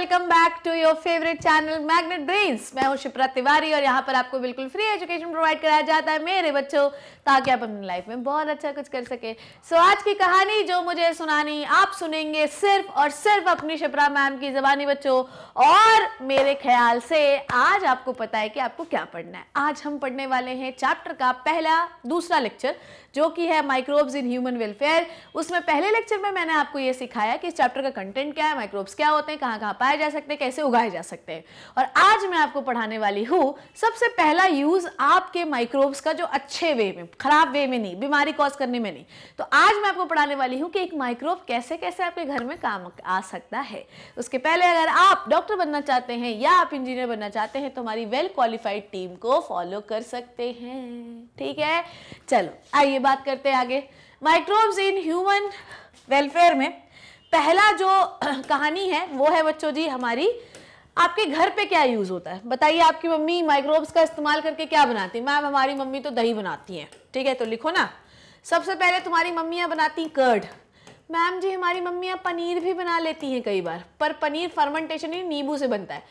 Welcome back to your favourite channel Magnet Brains मैं हूं शिप्रा तिवारी और यहां पर आपको बिल्कुल फ्री एजुकेशन प्रोवाइड कराया जाता है मेरे बच्चों ताकि आप अपनी लाइफ में बहुत अच्छा कुछ कर सके सो so, आज की कहानी जो मुझे सुनानी आप सुनेंगे सिर्फ और सिर्फ अपनी शिप्रा मैम की जबानी बच्चों और मेरे ख्याल से आज आपको पता है कि आपको क्या पढ़ना है आज हम पढ़ने वाले हैं चैप्टर का पहला दूसरा लेक्चर जो कि है माइक्रोब्स इन ह्यूमन वेलफेयर उसमें पहले लेक्चर में मैंने आपको ये सिखाया कि इस चैप्टर का कंटेंट क्या है माइक्रोब्स क्या होते हैं कहाँ कहाँ पाए जा सकते हैं कैसे उगाए जा सकते हैं और आज मैं आपको पढ़ाने वाली हूँ सबसे पहला यूज़ आपके माइक्रोब्स का जो अच्छे वे में खराब वे में नहीं बीमारी कॉज करने में नहीं तो आज मैं आपको पढ़ाने वाली हूँ कि एक माइक्रोब कैसे कैसे आपके घर में काम आ सकता है उसके पहले अगर आप डॉक्टर बनना चाहते हैं या आप इंजीनियर बनना चाहते हैं तो हमारी वेल क्वालिफाइड टीम को फॉलो कर सकते हैं ठीक है चलो आइए चलिए बात करते हैं आगे माइक्रोब्स इन ह्यूमन वेलफेयर में पहला जो कहानी है वो है बच्चों जी हमारी आपके घर पे क्या यूज़ होता है बताइए आपकी मम्मी माइक्रोब्स का इस्तेमाल करके क्या बनाती है मैम हमारी मम्मी तो दही बनाती हैं ठीक है तो लिखो ना सबसे पहले तुम्हारी मम्मियाँ बनाती कर्ड मैम जी हमारी मम्मियाँ पनीर भी बना लेती हैं कई बार पर पनीर फर्मेंटेशन ही नींबू से बनता है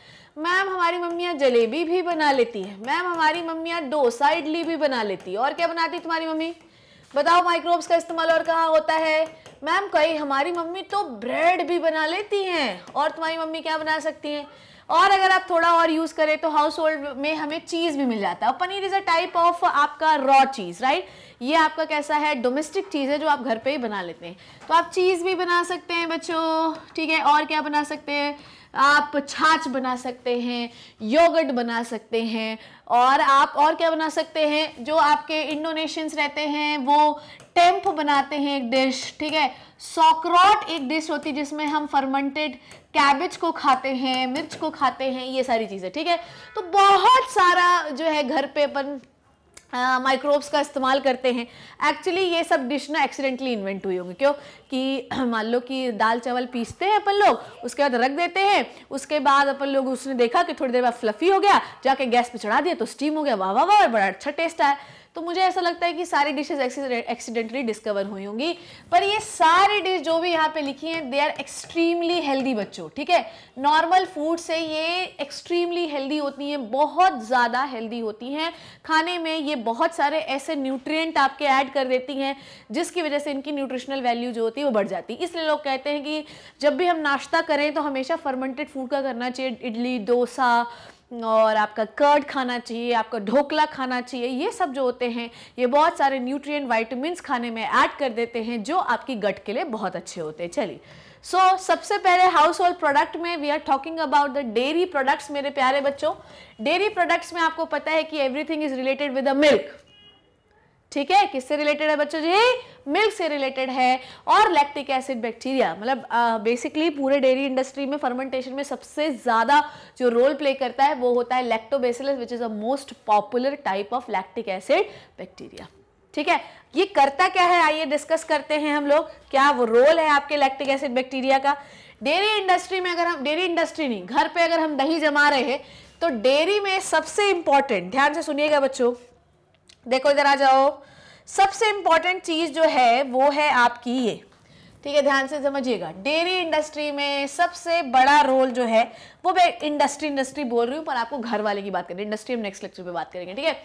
मैम हमारी मम्मियाँ जलेबी भी बना लेती हैं मैम हमारी मम्मियाँ डोसा इडली भी बना लेती है और क्या बनाती तुम्हारी मम्मी बताओ माइक्रोब्स का इस्तेमाल और कहाँ होता है मैम कई हमारी मम्मी तो ब्रेड भी बना लेती हैं और तुम्हारी मम्मी क्या बना सकती हैं और अगर आप थोड़ा और यूज़ करें तो हाउस होल्ड में हमें चीज़ भी मिल जाता है paneer is a type of आपका रॉ चीज़ राइट ये आपका कैसा है डोमेस्टिक चीज़ है जो आप घर पे ही बना लेते हैं तो आप चीज़ भी बना सकते हैं बच्चों ठीक है और क्या बना सकते हैं आप छाछ बना सकते हैं योगर्ट बना सकते हैं और आप और क्या बना सकते हैं जो आपके इंडोनेशियंस रहते हैं वो टेम्प बनाते हैं एक डिश ठीक है सॉक्रॉट एक डिश होती है जिसमें हम फर्मेंटेड कैबेज को खाते हैं मिर्च को खाते हैं ये सारी चीज़ें ठीक है तो बहुत सारा जो है घर पे अपन माइक्रोब्स uh, का इस्तेमाल करते हैं एक्चुअली ये सब डिश ना एक्सीडेंटली इन्वेंट हुई होंगी क्यों कि मान लो कि दाल चावल पीसते हैं अपन लोग उसके बाद रख देते हैं उसके बाद अपन लोग उसने देखा कि थोड़ी देर बाद फ्लफी हो गया जाके गैस पे चढ़ा दिया तो स्टीम हो गया वाह वाह वाह बड़ा अच्छा टेस्ट आया तो मुझे ऐसा लगता है कि सारी डिशेज एक्सीडेंटली डिस्कवर हुई होंगी पर ये सारी डिश जो भी यहाँ पे लिखी हैं दे आर एक्सट्रीमली हेल्दी बच्चों ठीक है नॉर्मल फूड से ये एक्सट्रीमली हेल्दी होती हैं बहुत ज़्यादा हेल्दी होती हैं खाने में ये बहुत सारे ऐसे न्यूट्रियट आपके ऐड कर देती हैं जिसकी वजह से इनकी न्यूट्रिशनल वैल्यू जो होती है वो बढ़ जाती है इसलिए लोग कहते हैं कि जब भी हम नाश्ता करें तो हमेशा फर्मेंटेड फूड का करना चाहिए इडली डोसा और आपका कर्ड खाना चाहिए आपका ढोकला खाना चाहिए ये सब जो होते हैं ये बहुत सारे न्यूट्रिएंट वाइटामस खाने में ऐड कर देते हैं जो आपकी गट के लिए बहुत अच्छे होते हैं चलिए सो so, सबसे पहले हाउस होल्ड प्रोडक्ट में we are talking about the dairy products मेरे प्यारे बच्चों डेयरी प्रोडक्ट्स में आपको पता है कि everything is related with a milk ठीक है किससे रिलेटेड है बच्चों जी मिल्क से रिलेटेड है और लैक्टिक एसिड बैक्टीरिया मतलब बेसिकली पूरे डेयरी इंडस्ट्री में फर्मेंटेशन में सबसे ज़्यादा जो रोल प्ले करता है वो होता है lactobacillus which is a most popular type of lactic acid bacteria ठीक है ये करता क्या है आइए डिस्कस करते हैं हम लोग क्या वो रोल है आपके लैक्टिक एसिड बैक्टीरिया का डेयरी इंडस्ट्री में अगर हम डेयरी इंडस्ट्री नहीं घर पे अगर हम दही जमा रहे हैं तो डेयरी में सबसे इंपॉर्टेंट ध्यान से सुनिएगा बच्चों देखो इधर आ जाओ सबसे इंपॉर्टेंट चीज़ जो है वो है आपकी ये ठीक है ध्यान से समझिएगा डेयरी इंडस्ट्री में सबसे बड़ा रोल जो है वो मैं इंडस्ट्री इंडस्ट्री बोल रही हूँ पर आपको घर वाले की बात करें इंडस्ट्री हम नेक्स्ट लेक्चर पे बात करेंगे ठीक है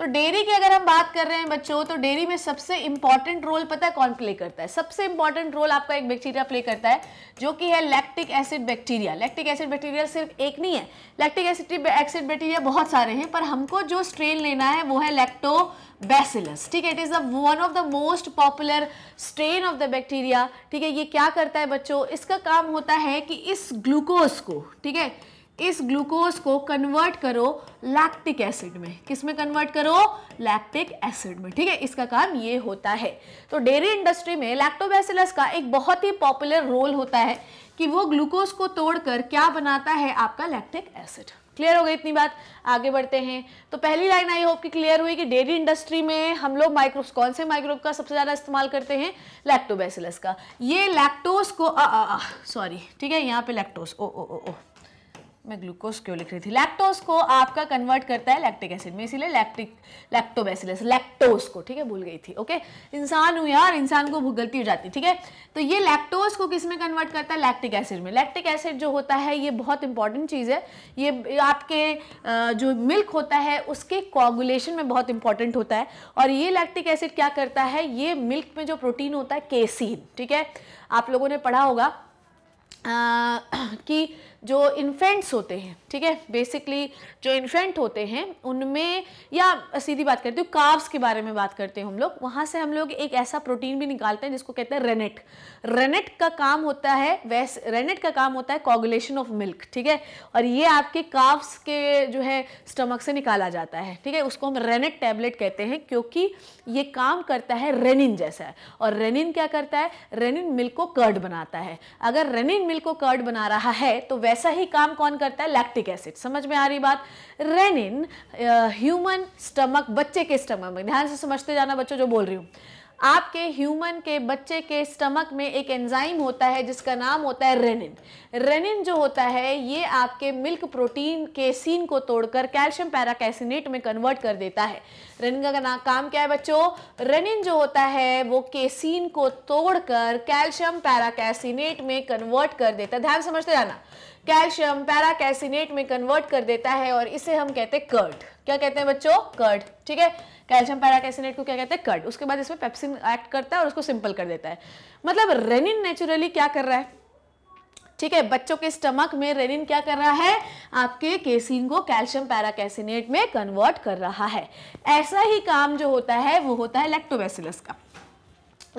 तो डेयरी की अगर हम बात कर रहे हैं बच्चों तो डेयरी में सबसे इंपॉर्टेंट रोल पता है कौन प्ले करता है सबसे इंपॉर्टेंट रोल आपका एक बैक्टीरिया प्ले करता है जो कि है lactic acid bacteria lactic acid bacteria सिर्फ एक नहीं है लैक्टिक एसिड एसिड बैक्टीरिया बहुत सारे हैं पर हमको जो स्ट्रेन लेना है वो है लैक्टो बैसिलस ठीक है it is the one of the most popular strain of the bacteria ठीक है ये क्या करता है बच्चों इसका काम होता है कि इस ग्लूकोज को ठीक है इस ग्लूकोज को कन्वर्ट करो लैक्टिक एसिड में किस में कन्वर्ट करो लैक्टिक एसिड में ठीक है इसका काम ये होता है तो डेयरी इंडस्ट्री में लैक्टोबैसिलस का एक बहुत ही पॉपुलर रोल होता है कि वो ग्लूकोज को तोड़कर क्या बनाता है आपका लैक्टिक एसिड क्लियर हो गई इतनी बात आगे बढ़ते हैं तो पहली लाइन आई होप कि क्लियर हुई कि डेयरी इंडस्ट्री में हम लोग माइक्रोब्स कौन से माइक्रोब का सबसे ज़्यादा इस्तेमाल करते हैं लैक्टोबैसिलस का ये लैक्टोज को सॉरी ठीक है यहाँ पे लैक्टोज ओ ओ ओ ओ मैं ग्लूकोज क्यों लिख रही थी लैक्टोज को आपका कन्वर्ट करता है लैक्टिक एसिड में इसीलिए लैक्टिक लैक्टोबैसिलस लैक्टोज को ठीक है भूल गई थी ओके इंसान हूँ यार इंसान को भुगलती हो जाती ठीक है तो ये लैक्टोज को किस में कन्वर्ट करता है लैक्टिक एसिड में लैक्टिक एसिड जो होता है ये बहुत इंपॉर्टेंट चीज़ है ये आपके जो मिल्क होता है उसके कॉगुलेशन में बहुत इंपॉर्टेंट होता है और ये लैक्टिक एसिड क्या करता है ये मिल्क में जो प्रोटीन होता है केसिन ठीक है आप लोगों ने पढ़ा होगा आ, कि जो इन्फेंट्स होते हैं ठीक है बेसिकली जो इन्फेंट होते हैं उनमें या सीधी बात करते हो काव्स के बारे में बात करते हैं हम लोग वहाँ से हम लोग एक ऐसा प्रोटीन भी निकालते हैं जिसको कहते हैं रेनेट रेनेट का काम होता है वैस रेनेट का काम होता है कॉगुलेशन ऑफ मिल्क ठीक है और ये आपके काव्स के जो है स्टमक से निकाला जाता है ठीक है उसको हम रेनेट टैबलेट कहते हैं क्योंकि ये काम करता है रेनिन जैसा है और रेनिन क्या करता है रेनिन मिल्क को कर्ड बनाता है अगर रेनिन मिल्क को कर्ड बना रहा है तो वैसा ही काम कौन करता है लैक्टिक एसिड समझ में आ रही बात रेनिन ह्यूमन स्टमक बच्चे के स्टमक में ध्यान से समझते जाना बच्चों जो बोल रही हूँ आपके ह्यूमन के बच्चे के स्टमक में एक एंजाइम होता है जिसका नाम होता है रेनिन रेनिन जो होता है ये आपके मिल्क प्रोटीन के सीन को तोड़कर कैल्शियम पैराकैसिनेट में कन्वर्ट कर देता है रेनिन का नाम काम क्या है बच्चों रेनिन जो होता है वो केसिन को तोड़कर कैल्शियम पैराकैसिनेट में कन्वर्ट कर देता है ध्यान समझते जाना कैल्शियम पैराकैसिनेट में कन्वर्ट कर देता है और इसे हम कहते हैं कर्ड क्या कहते हैं बच्चों कर्ड ठीक है कैल्शियम पैराकैसिनेट को क्या कहते हैं कर्ड उसके बाद इसमें पेप्सिन एक्ट करता है और उसको सिंपल कर देता है मतलब रेनिन नेचुरली क्या कर रहा है ठीक है बच्चों के स्टमक में रेनिन क्या कर रहा है आपके केसिन को कैल्शियम पैराकैसिनेट में कन्वर्ट कर रहा है ऐसा ही काम जो होता है वो होता है लेक्टोबैसिलस का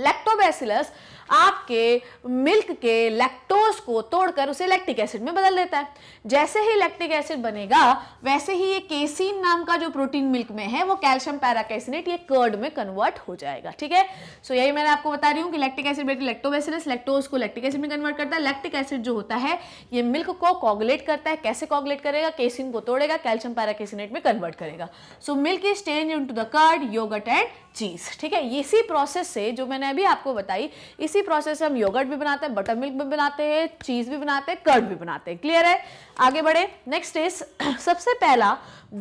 लैक्टोबैसिलस आपके मिल्क के लैक्टोज को तोड़कर उसे लैक्टिक एसिड में बदल देता है जैसे ही लैक्टिक एसिड बनेगा वैसे ही ये केसिन नाम का जो प्रोटीन मिल्क में है वो कैल्शियम पैराकेसिनेट ये कर्ड में कन्वर्ट हो जाएगा ठीक है सो यही मैंने आपको बता रही हूँ कि लैक्टिक एसिड बेटी लैक्टोबैसिलस लैक्टोज को लैक्टिक एसिड में कन्वर्ट करता है लैक्टिक एसिड जो होता है ये मिल्क को कॉगुलेट करता है कैसे कॉगुलेट करेगा केसिन को तोड़ेगा कैल्शियम पैराकेसिनेट में कन्वर्ट करेगा so milk is change into the curd yogurt and cheese ठीक है इसी प्रोसेस से जो मैंने अभी आपको बताई इसी इसी प्रोसेस से हम योगर्ट भी बनाते हैं बटर मिल्क भी बनाते हैं चीज़ भी बनाते हैं कर्ड भी बनाते हैं क्लियर है आगे बढ़े नेक्स्ट इज सबसे पहला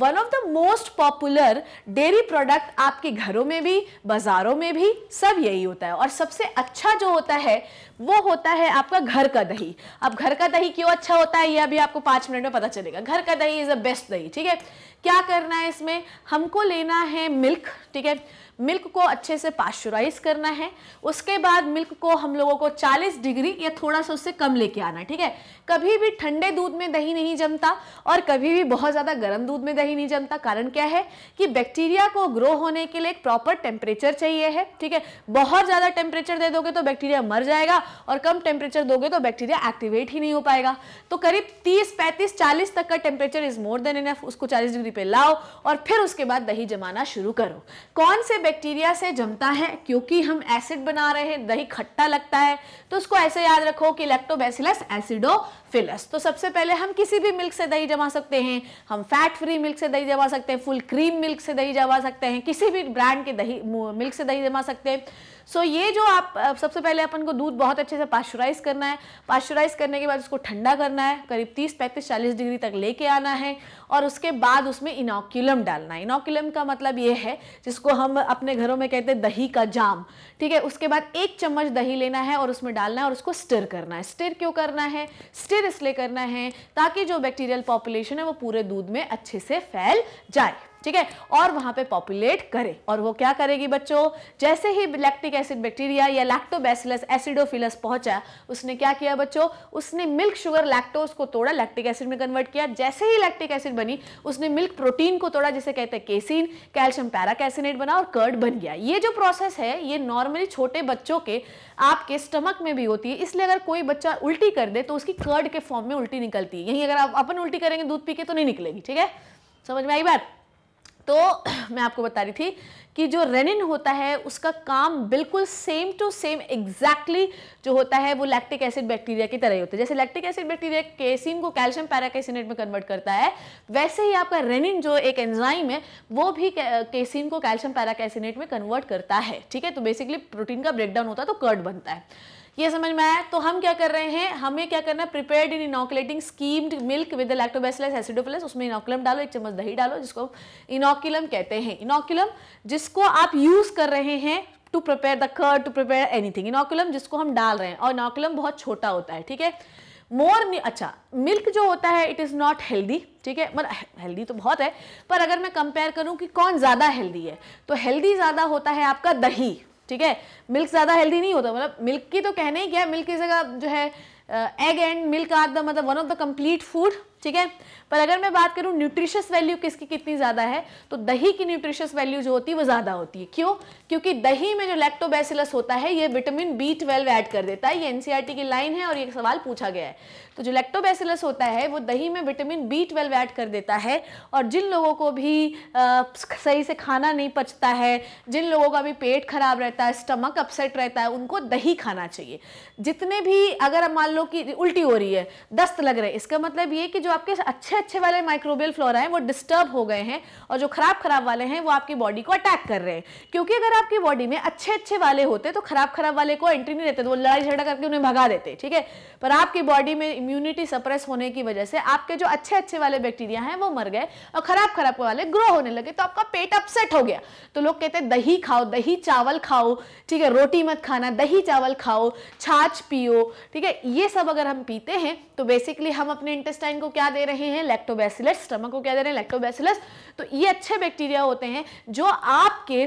one of the most popular dairy product आपके घरों में भी बाज़ारों में भी सब यही होता है और सबसे अच्छा जो होता है वो होता है आपका घर का दही अब घर का दही क्यों अच्छा होता है ये अभी आपको पांच मिनट में पता चलेगा घर का दही इज़ द बेस्ट दही ठीक है क्या करना है इसमें हमको लेना है मिल्क ठीक है मिल्क को अच्छे से पाश्चुराइज करना है उसके बाद मिल्क को हम लोगों को 40 डिग्री या थोड़ा सा उससे कम लेके आना है ठीक है कभी भी ठंडे दूध में दही नहीं जमता और कभी भी बहुत ज़्यादा गर्म दूध में दही नहीं जमता कारण क्या है कि बैक्टीरिया को ग्रो होने के लिए एक प्रॉपर टेम्परेचर चाहिए है ठीक है बहुत ज़्यादा टेम्परेचर दे दोगे तो बैक्टीरिया मर जाएगा और कम टेम्परेचर दोगे तो बैक्टीरिया एक्टिवेट ही नहीं हो पाएगा तो करीब तीस पैंतीस चालीस तक का temperature is more than enough उसको चालीस डिग्री पे लाओ और फिर उसके बाद दही जमाना शुरू करो कौन से बैक्टीरिया से जमता है क्योंकि हम एसिड बना रहे हैं दही खट्टा लगता है तो उसको ऐसे याद रखो कि लैक्टोबैसिलस एसिडोफिलस तो सबसे पहले हम किसी भी मिल्क से दही जमा सकते हैं हम फैट फ्री मिल्क से दही जमा सकते हैं फुल क्रीम मिल्क से दही जमा सकते हैं किसी भी ब्रांड के दही मिल्क से दही जमा सकते हैं सो ये जो आप सबसे पहले अपन को दूध बहुत अच्छे से पाश्चुराइज करना है पाश्चुराइज करने के बाद उसको ठंडा करना है करीब तीस पैंतीस चालीस डिग्री तक लेके आना है और उसके बाद उसमें इनोक्यूलम डालना है इनोक्यूलम का मतलब ये है जिसको हम अपने घरों में कहते हैं दही का जाम ठीक है उसके बाद एक चम्मच दही लेना है और उसमें डालना है और उसको स्टिर करना है स्टिर क्यों करना है स्टिर इसलिए करना है ताकि जो बैक्टीरियल पॉपुलेशन है वो पूरे दूध में अच्छे से फैल जाए ठीक है और वहां पे पॉपुलेट करे और वो क्या करेगी बच्चों जैसे ही लैक्टिक एसिड बैक्टीरिया या लैक्टोबैसिलस एसिडोफिलस पहुंचा उसने क्या किया बच्चों उसने मिल्क शुगर लैक्टोज को तोड़ा लैक्टिक एसिड में कन्वर्ट किया जैसे ही लैक्टिक एसिड बनी उसने मिल्क प्रोटीन को तोड़ा जिसे कहते हैं केसिन कैल्शियम पैराकैसिनेट बना और कर्ड बन गया ये जो प्रोसेस है ये नॉर्मली छोटे बच्चों के आपके स्टमक में भी होती है इसलिए अगर कोई बच्चा उल्टी कर दे तो उसकी कर्ड के फॉर्म में उल्टी निकलती है यहीं अगर आप अपन उल्टी करेंगे दूध पी के तो नहीं निकलेगी ठीक है समझ में आई बात तो मैं आपको बता रही थी कि जो रेनिन होता है उसका काम बिल्कुल सेम टू सेम एग्जैक्टली जो होता है वो लैक्टिक एसिड बैक्टीरिया की तरह ही होता है जैसे लैक्टिक एसिड बैक्टीरिया केसिन को कैल्शियम पैराकेसिनेट में कन्वर्ट करता है वैसे ही आपका रेनिन जो एक एंजाइम है वो भी केसिन को कैल्शियम पैराकेसिनेट में कन्वर्ट करता है ठीक है तो बेसिकली प्रोटीन का ब्रेकडाउन होता है तो कर्ड बनता है ये समझ में आया तो हम क्या कर रहे हैं हमें क्या करना है prepared in inoculating skimmed milk with lactobacillus acidophilus उसमें इनोकुलम डालो एक चम्मच दही डालो जिसको इनोकुलम कहते हैं इनोकुलम जिसको आप यूज़ कर रहे हैं to prepare the curd to prepare anything inoculum जिसको हम डाल रहे हैं और इनोकुलम बहुत छोटा होता है ठीक है मोर अच्छा मिल्क जो होता है इट इज़ नॉट हेल्दी ठीक है मतलब हेल्दी तो बहुत है पर अगर मैं कंपेयर करूं कि कौन ज़्यादा हेल्दी है तो हेल्दी ज़्यादा होता है आपका दही ठीक है मिल्क ज़्यादा हेल्दी नहीं होता मतलब मिल्क की तो कहना ही क्या मिल्क की जगह जो है egg and milk are the मतलब one of the complete food ठीक है पर अगर मैं बात करूं न्यूट्रिशियस वैल्यू किसकी कितनी ज़्यादा है तो दही की न्यूट्रिशियस वैल्यू जो होती है वो ज़्यादा होती है क्यों क्योंकि दही में जो लैक्टोबैसिलस होता है ये विटामिन बी ट्वेल्व ऐड कर देता है ये एनसीईआरटी e की लाइन है और ये सवाल पूछा गया है तो जो लैक्टोबैसिलस होता है वो दही में विटामिन बी ट्वेल्व ऐड कर देता है और जिन लोगों को भी आ, सही से खाना नहीं पचता है जिन लोगों का भी पेट खराब रहता है स्टमक अपसेट रहता है उनको दही खाना चाहिए जितने भी अगर मान लो कि उल्टी हो रही है दस्त लग रहे है इसका मतलब ये कि जो जो आपके अच्छे अच्छे वाले माइक्रोबियल फ्लोरा हैं वो डिस्टर्ब हो गए हैं और जो खराब खराब वाले हैं वो आपकी बॉडी को अटैक कर रहे हैं क्योंकि अगर आपकी बॉडी में अच्छे अच्छे वाले होते तो खराब खराब वाले को एंट्री नहीं देते तो वो लड़ाई झगड़ा करके उन्हें भगा देते ठीक है पर आपकी बॉडी में इम्यूनिटी सप्रेस होने की वजह से आपके जो अच्छे अच्छे वाले बैक्टीरिया हैं वो मर गए और खराब खराब वाले ग्रो होने लगे तो आपका पेट अपसेट हो गया तो लोग कहते हैं दही खाओ दही चावल खाओ ठीक है रोटी मत खाना दही चावल खाओ छाछ पियो ठीक है ये सब अगर हम पीते हैं तो बेसिकली हम अपने इंटेस्टाइन को क्या दे रहे हैं लैक्टोबैसिलस स्टमक को क्या दे रहे हैं लैक्टोबैसिलस तो ये अच्छे बैक्टीरिया होते हैं जो आपके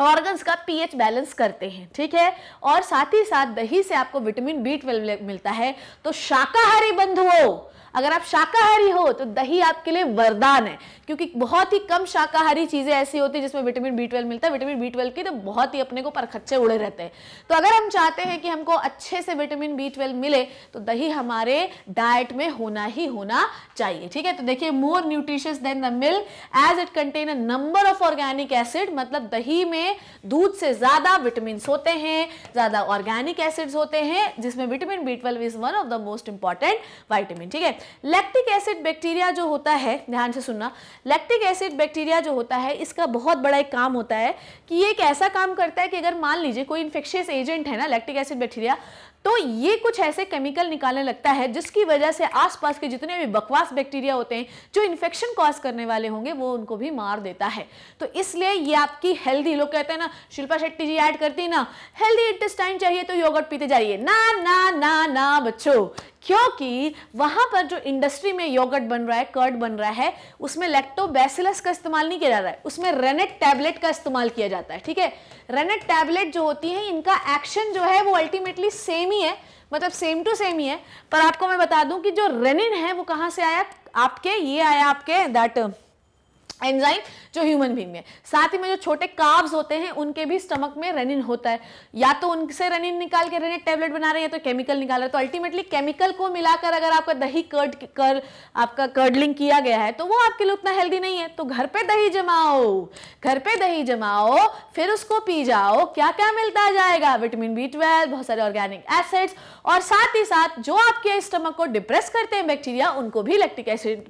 ऑर्गन्स का पीएच बैलेंस करते हैं ठीक है और साथ ही साथ दही से आपको विटामिन बी ट्वेल्व मिलता है तो शाकाहारी बंधुओं अगर आप शाकाहारी हो तो दही आपके लिए वरदान है क्योंकि बहुत ही कम शाकाहारी चीज़ें ऐसी होती है जिसमें विटामिन बी ट्वेल्व मिलता है विटामिन बी ट्वेल्व की तो बहुत ही अपने को परखच्चे उड़े रहते हैं तो अगर हम चाहते हैं कि हमको अच्छे से विटामिन बी ट्वेल्व मिले तो दही हमारे डाइट में होना ही होना चाहिए ठीक है तो देखिए more nutritious than the milk as it contain a number of organic acid मतलब दही में दूध से ज़्यादा विटामिन होते हैं ज़्यादा ऑर्गेनिक एसिड्स होते हैं जिसमें vitamin B twelve is one of the most important vitamin ठीक है लैक्टिक एसिड बैक्टीरिया जो होता है ध्यान से सुनना लैक्टिक एसिड बैक्टीरिया जो होता है इसका बहुत बड़ा एक काम होता है कि ये एक ऐसा काम करता है कि अगर मान लीजिए कोई इन्फेक्शियस एजेंट है ना लैक्टिक एसिड बैक्टीरिया तो ये कुछ ऐसे केमिकल निकालने लगता है जिसकी वजह से आसपास के जितने भी बकवास बैक्टीरिया होते हैं जो इन्फेक्शन कॉज करने वाले होंगे वो उनको भी मार देता है तो इसलिए ये आपकी हेल्दी लोग कहते हैं ना शिल्पा शेट्टी जी ऐड करती ना हेल्दी इंटेस्टाइन चाहिए तो योगर्ट पीते जाइए ना ना ना ना बच्चों क्योंकि वहां पर जो इंडस्ट्री में योगर्ट बन रहा है कर्ड बन रहा है उसमें लेक्टोबैसिलस का इस्तेमाल नहीं किया जा रहा है उसमें रेनेट टैबलेट का इस्तेमाल किया जाता है ठीक है रेनेट टैबलेट जो होती है इनका एक्शन जो है वो अल्टीमेटली सेम ही है मतलब सेम टू सेम ही है पर आपको मैं बता दूं कि जो रेनिन है वो कहाँ से आया आपके ये आया आपके दैट एंजाइम जो ह्यूमन बींग में साथ ही में जो छोटे काब्स होते हैं उनके भी स्टमक में रेनिन होता है या तो उनसे रेनिन निकाल के रेनिन टेबलेट बना रहे हैं या तो केमिकल निकाल रहे हैं तो अल्टीमेटली केमिकल को मिलाकर अगर आपका दही कर्ड कर आपका कर्डलिंग किया गया है तो वो आपके लिए उतना हेल्दी नहीं है तो घर पे दही जमाओ घर पे दही जमाओ फिर उसको पी जाओ क्या क्या मिलता जाएगा विटामिन बी ट्वेल्व बहुत सारे ऑर्गेनिक एसिड्स और साथ ही साथ जो आपके स्टमक को डिप्रेस करते हैं बैक्टीरिया उनको भी लैक्टिक एसिड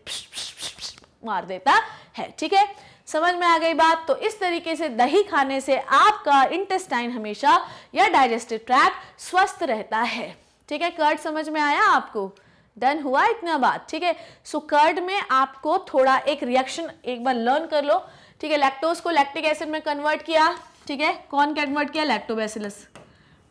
मार देता है ठीक है समझ में आ गई बात तो इस तरीके से दही खाने से आपका इंटेस्टाइन हमेशा या डाइजेस्टिव ट्रैक स्वस्थ रहता है ठीक है कर्ड समझ में आया आपको डन हुआ इतना बात ठीक है सो कर्ड में आपको थोड़ा एक रिएक्शन एक बार लर्न कर लो ठीक है लैक्टोज को लैक्टिक एसिड में कन्वर्ट किया ठीक है कौन कन्वर्ट किया लैक्टोबैसिलस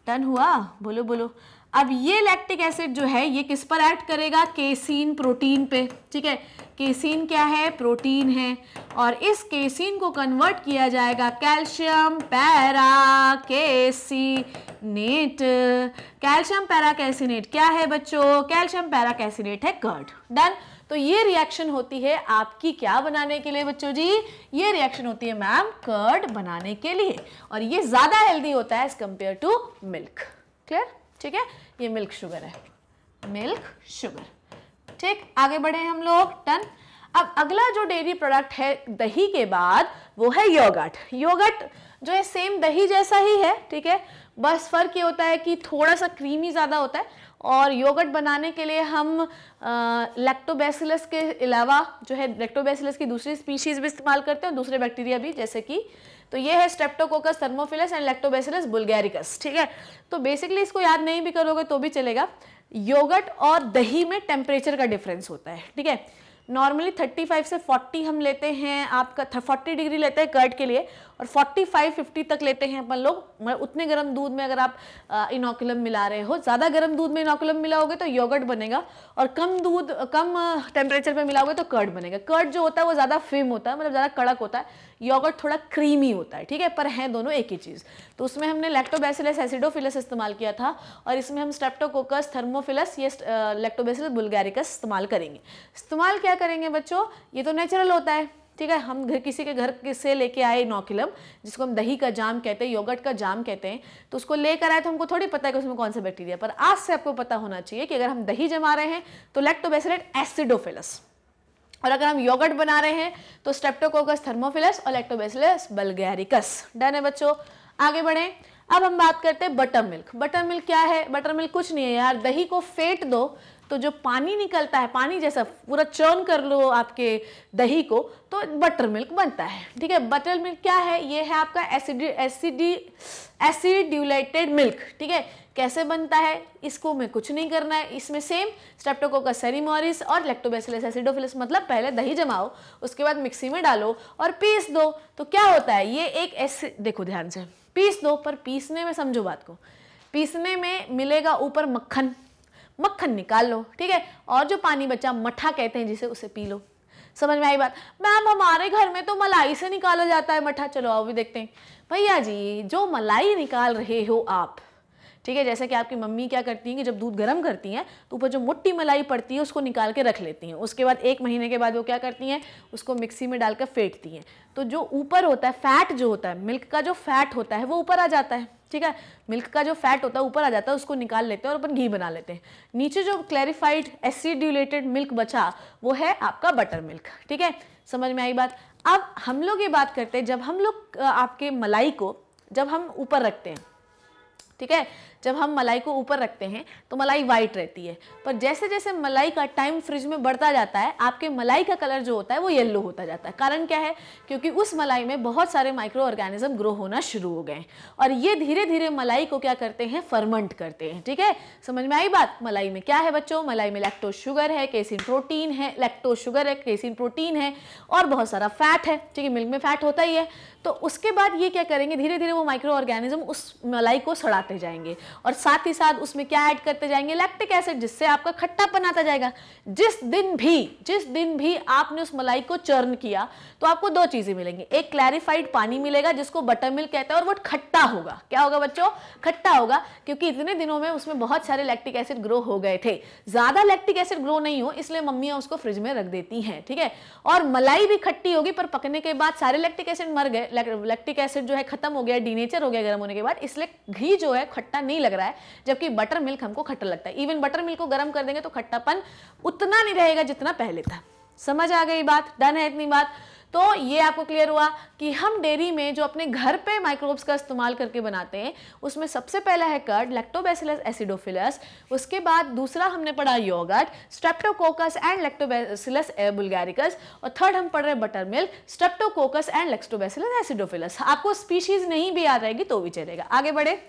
डन हुआ बोलो बोलो अब ये लैक्टिक एसिड जो है ये किस पर एक्ट करेगा केसीन प्रोटीन पे ठीक है केसीन क्या है प्रोटीन है और इस केसीन को कन्वर्ट किया जाएगा calcium paracaseinate calcium paracaseinate क्या है बच्चों कैल्शियम पैरा कैसीनेट है कर्ड डन तो ये रिएक्शन होती है आपकी क्या बनाने के लिए बच्चों जी ये रिएक्शन होती है मैम कर्ड बनाने के लिए और ये ज़्यादा हेल्दी होता है as compare to milk clear ठीक है ये मिल्क शुगर है मिल्क शुगर ठीक आगे बढ़े हम लोग टन अब अगला जो डेयरी प्रोडक्ट है दही के बाद वो है योगर्ट योगर्ट जो है सेम दही जैसा ही है ठीक है बस फ़र्क ये होता है कि थोड़ा सा क्रीमी ज़्यादा होता है और योगर्ट बनाने के लिए हम लैक्टोबैसिलस के अलावा जो है लैक्टोबैसिलस की दूसरी स्पीशीज़ भी इस्तेमाल करते हैं दूसरे बैक्टीरिया भी जैसे कि तो ये है streptococcus thermophilus and lactobacillus bulgaricus ठीक है तो बेसिकली इसको याद नहीं भी करोगे तो भी चलेगा योगट और दही में टेम्परेचर का डिफरेंस होता है ठीक है नॉर्मली 35 से 40 हम लेते हैं आपका 40 डिग्री लेते हैं कर्ट के लिए और 45 50 तक लेते हैं अपन लोग उतने गर्म दूध में अगर आप इनोकुलम मिला रहे हो ज़्यादा गर्म दूध में इनोकुलम मिलाओगे तो योगर्ट बनेगा और कम दूध कम टेम्परेचर पर मिलाओगे तो कर्ड बनेगा कर्ड जो होता है वो ज़्यादा फिम होता है मतलब ज़्यादा कड़क होता है योगर्ट थोड़ा क्रीमी होता है ठीक है पर हैं दोनों एक ही चीज़ तो उसमें हमने लैक्टोबैसिलस एसिडोफिलस इस्तेमाल किया था और इसमें हम स्ट्रेप्टोकोकस थर्मोफिलस ये लैक्टोबैसिलस बुल्गारिकस इस्तेमाल करेंगे इस्तेमाल क्या करेंगे बच्चों ये तो नेचुरल होता है ठीक है हम घर किसी के घर से लेके आए नौ जिसको हम दही का जाम कहते हैं योगर्ट का जाम कहते हैं तो उसको लेकर आए तो हमको थोड़ी पता है कि उसमें कौन सा बैक्टीरिया पर आज से आपको पता होना चाहिए कि अगर हम दही जमा रहे हैं तो लेक्टोबेसिलेट एसिडोफिलस और अगर हम योगर्ट बना रहे हैं तो स्ट्रेप्टोकोकस थर्मोफिलस और लेक्टोबेसिलस बल्गैरिकस डन है बच्चों आगे बढ़ें अब हम बात करते हैं बटर मिल्क बटर मिल्क क्या है बटर मिल्क कुछ नहीं है यार दही को फेंट दो तो जो पानी निकलता है पानी जैसा पूरा चर्न कर लो आपके दही को तो बटर मिल्क बनता है ठीक है बटर मिल्क क्या है ये है आपका एसिडी एसिडी एसिड्यूलेटेड मिल्क ठीक है कैसे बनता है इसको मैं कुछ नहीं करना है इसमें सेम का सेरीमोरिस और लेक्टोबेसिलस एसिडोफिलस मतलब पहले दही जमाओ उसके बाद मिक्सी में डालो और पीस दो तो क्या होता है ये एक ऐसे देखो ध्यान से पीस दो पर पीसने में समझो बात को पीसने में मिलेगा ऊपर मक्खन मक्खन निकाल लो ठीक है और जो पानी बचा मठा कहते हैं जिसे उसे पी लो समझ में आई बात मैम हमारे घर में तो मलाई से निकाला जाता है मठा चलो आओ भी देखते हैं भैया जी जो मलाई निकाल रहे हो आप ठीक है जैसे कि आपकी मम्मी क्या करती हैं कि जब दूध गर्म करती हैं तो ऊपर जो मुट्टी मलाई पड़ती है उसको निकाल के रख लेती हैं उसके बाद एक महीने के बाद वो क्या करती हैं उसको मिक्सी में डालकर फेंटती हैं तो जो ऊपर होता है फैट जो होता है मिल्क का जो फैट होता है वो ऊपर आ जाता है ठीक है मिल्क का जो फैट होता है ऊपर आ जाता है उसको निकाल लेते हैं और अपन घी बना लेते हैं नीचे जो क्लैरिफाइड एसिड्यूलेटेड मिल्क बचा वो है आपका बटर मिल्क ठीक है समझ में आई बात अब हम लोग ये बात करते हैं जब हम लोग आपके मलाई को जब हम ऊपर रखते हैं ठीक है जब हम मलाई को ऊपर रखते हैं तो मलाई वाइट रहती है पर जैसे जैसे मलाई का टाइम फ्रिज में बढ़ता जाता है आपके मलाई का कलर जो होता है वो येल्लो होता जाता है कारण क्या है क्योंकि उस मलाई में बहुत सारे माइक्रो ऑर्गेनिज्म ग्रो होना शुरू हो गए और ये धीरे धीरे मलाई को क्या करते हैं फर्मंट करते हैं ठीक है समझ में आई बात मलाई में क्या है बच्चों मलाई में लैक्टोज शुगर है केसिन प्रोटीन है लैक्टोज शुगर है केसिन प्रोटीन है और बहुत सारा फैट है ठीक है मिल्क में फैट होता ही है तो उसके बाद ये क्या करेंगे धीरे धीरे वो माइक्रो ऑर्गेनिज्म उस मलाई को सड़ाते जाएंगे और साथ ही साथ उसमें क्या ऐड करते जाएंगे लैक्टिक एसिड जिससे आपका खट्टापन आता जाएगा जिस दिन भी जिस दिन भी आपने उस मलाई को चर्न किया तो आपको दो चीज़ें मिलेंगी एक क्लैरिफाइड पानी मिलेगा जिसको बटर मिल्क कहता है और वो खट्टा होगा क्या होगा बच्चों खट्टा होगा क्योंकि इतने दिनों में उसमें बहुत सारे लैक्टिक एसिड ग्रो हो गए थे ज़्यादा लैक्टिक एसिड ग्रो नहीं हो इसलिए मम्मियां उसको फ्रिज में रख देती हैं ठीक है और मलाई भी खट्टी होगी पर पकने के बाद सारे लैक्टिक एसिड मर गए लैक्टिक एसिड जो है खत्म हो गया डीनेचर हो गया गर्म होने के बाद इसलिए घी जो है खट्टा नहीं लग रहा है जबकि बटर मिल्क हमको खट्टा लगता है इवन बटर मिल्क को गर्म कर देंगे तो खट्टापन उतना नहीं रहेगा जितना पहले था समझ आ गई बात डन है इतनी बात तो ये आपको क्लियर हुआ कि हम डेयरी में जो अपने घर पे माइक्रोब्स का इस्तेमाल करके बनाते हैं उसमें सबसे पहला है कर्ड लेक्टोबैसिलस एसिडोफिलस उसके बाद दूसरा हमने पढ़ा yogurt streptococcus and lactobacillus bulgaricus और थर्ड हम पढ़ रहे हैं buttermilk streptococcus and lactobacillus acidophilus आपको स्पीशीज़ नहीं भी याद रहेगी तो भी चलेगा आगे बढ़े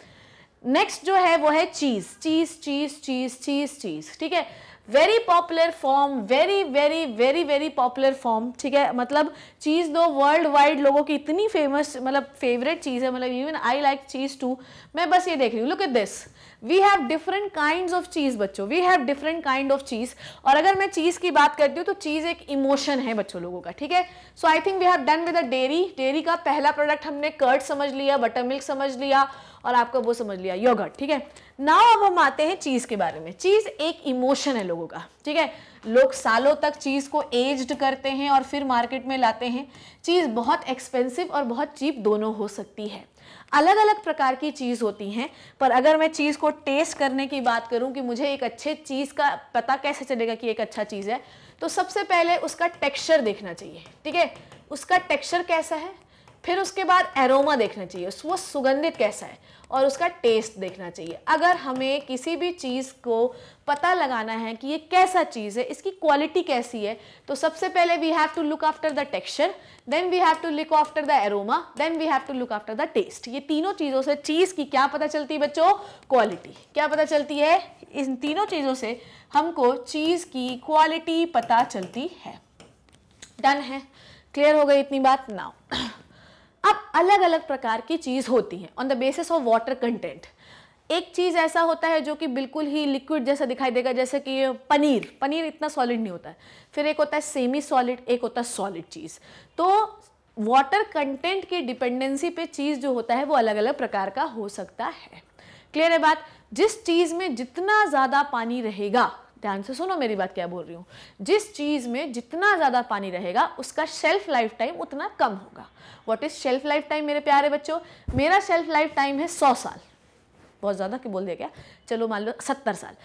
नेक्स्ट जो है वो है चीज़ चीज़ चीज़ चीज़ चीज़ चीज़ ठीक है very popular form very very very very popular form ठीक है मतलब चीज़ दो वर्ल्ड वाइड लोगों की इतनी फेमस मतलब फेवरेट चीज़ है मतलब even I like cheese too मैं बस ये देख रही हूँ look at this we have different kind of cheese बच्चों we have different kind of cheese और अगर मैं चीज़ की बात करती हूँ तो चीज़ एक इमोशन है बच्चों लोगों का ठीक है so I think we have done with a dairy dairy का पहला प्रोडक्ट हमने कर्ट समझ लिया बटर मिल्क समझ लिया और आपका वो समझ लिया योगर्ट ठीक है नाउ अब हम आते हैं चीज़ के बारे में चीज़ एक इमोशन है लोगों का ठीक है लोग सालों तक चीज़ को एज्ड करते हैं और फिर मार्केट में लाते हैं चीज़ बहुत एक्सपेंसिव और बहुत चीप दोनों हो सकती है अलग अलग प्रकार की चीज़ होती हैं पर अगर मैं चीज़ को टेस्ट करने की बात करूं कि मुझे एक अच्छे चीज़ का पता कैसे चलेगा कि एक अच्छा चीज़ है तो सबसे पहले उसका टेक्सचर देखना चाहिए ठीक है उसका टेक्सचर कैसा है फिर उसके बाद एरोमा देखना चाहिए वो सुगंधित कैसा है और उसका टेस्ट देखना चाहिए अगर हमें किसी भी चीज़ को पता लगाना है कि ये कैसा चीज़ है इसकी क्वालिटी कैसी है तो सबसे पहले we have to look after the texture then we have to look after the aroma then we have to look after the taste ये तीनों चीज़ों से चीज़ की क्या पता चलती है बच्चों क्वालिटी क्या पता चलती है इन तीनों चीज़ों से हमको चीज़ की क्वालिटी पता चलती है डन है क्लियर हो गई इतनी बात ना अब अलग अलग प्रकार की चीज़ होती है on the basis of water content एक चीज़ ऐसा होता है जो कि बिल्कुल ही लिक्विड जैसा दिखाई देगा जैसे कि पनीर पनीर इतना सॉलिड नहीं होता है फिर एक होता है सेमी सॉलिड एक होता है सॉलिड चीज़ तो वाटर कंटेंट की डिपेंडेंसी पे चीज़ जो होता है वो अलग अलग प्रकार का हो सकता है क्लियर है बात जिस चीज़ में जितना ज़्यादा पानी रहेगा ध्यान से सुनो मेरी बात क्या बोल रही हूँ जिस चीज़ में जितना ज़्यादा पानी रहेगा उसका शेल्फ लाइफ टाइम उतना कम होगा what is shelf life time मेरे प्यारे बच्चों मेरा शेल्फ लाइफ टाइम है सौ साल बहुत ज़्यादा कि बोल दिया गया चलो मान लो सत्तर साल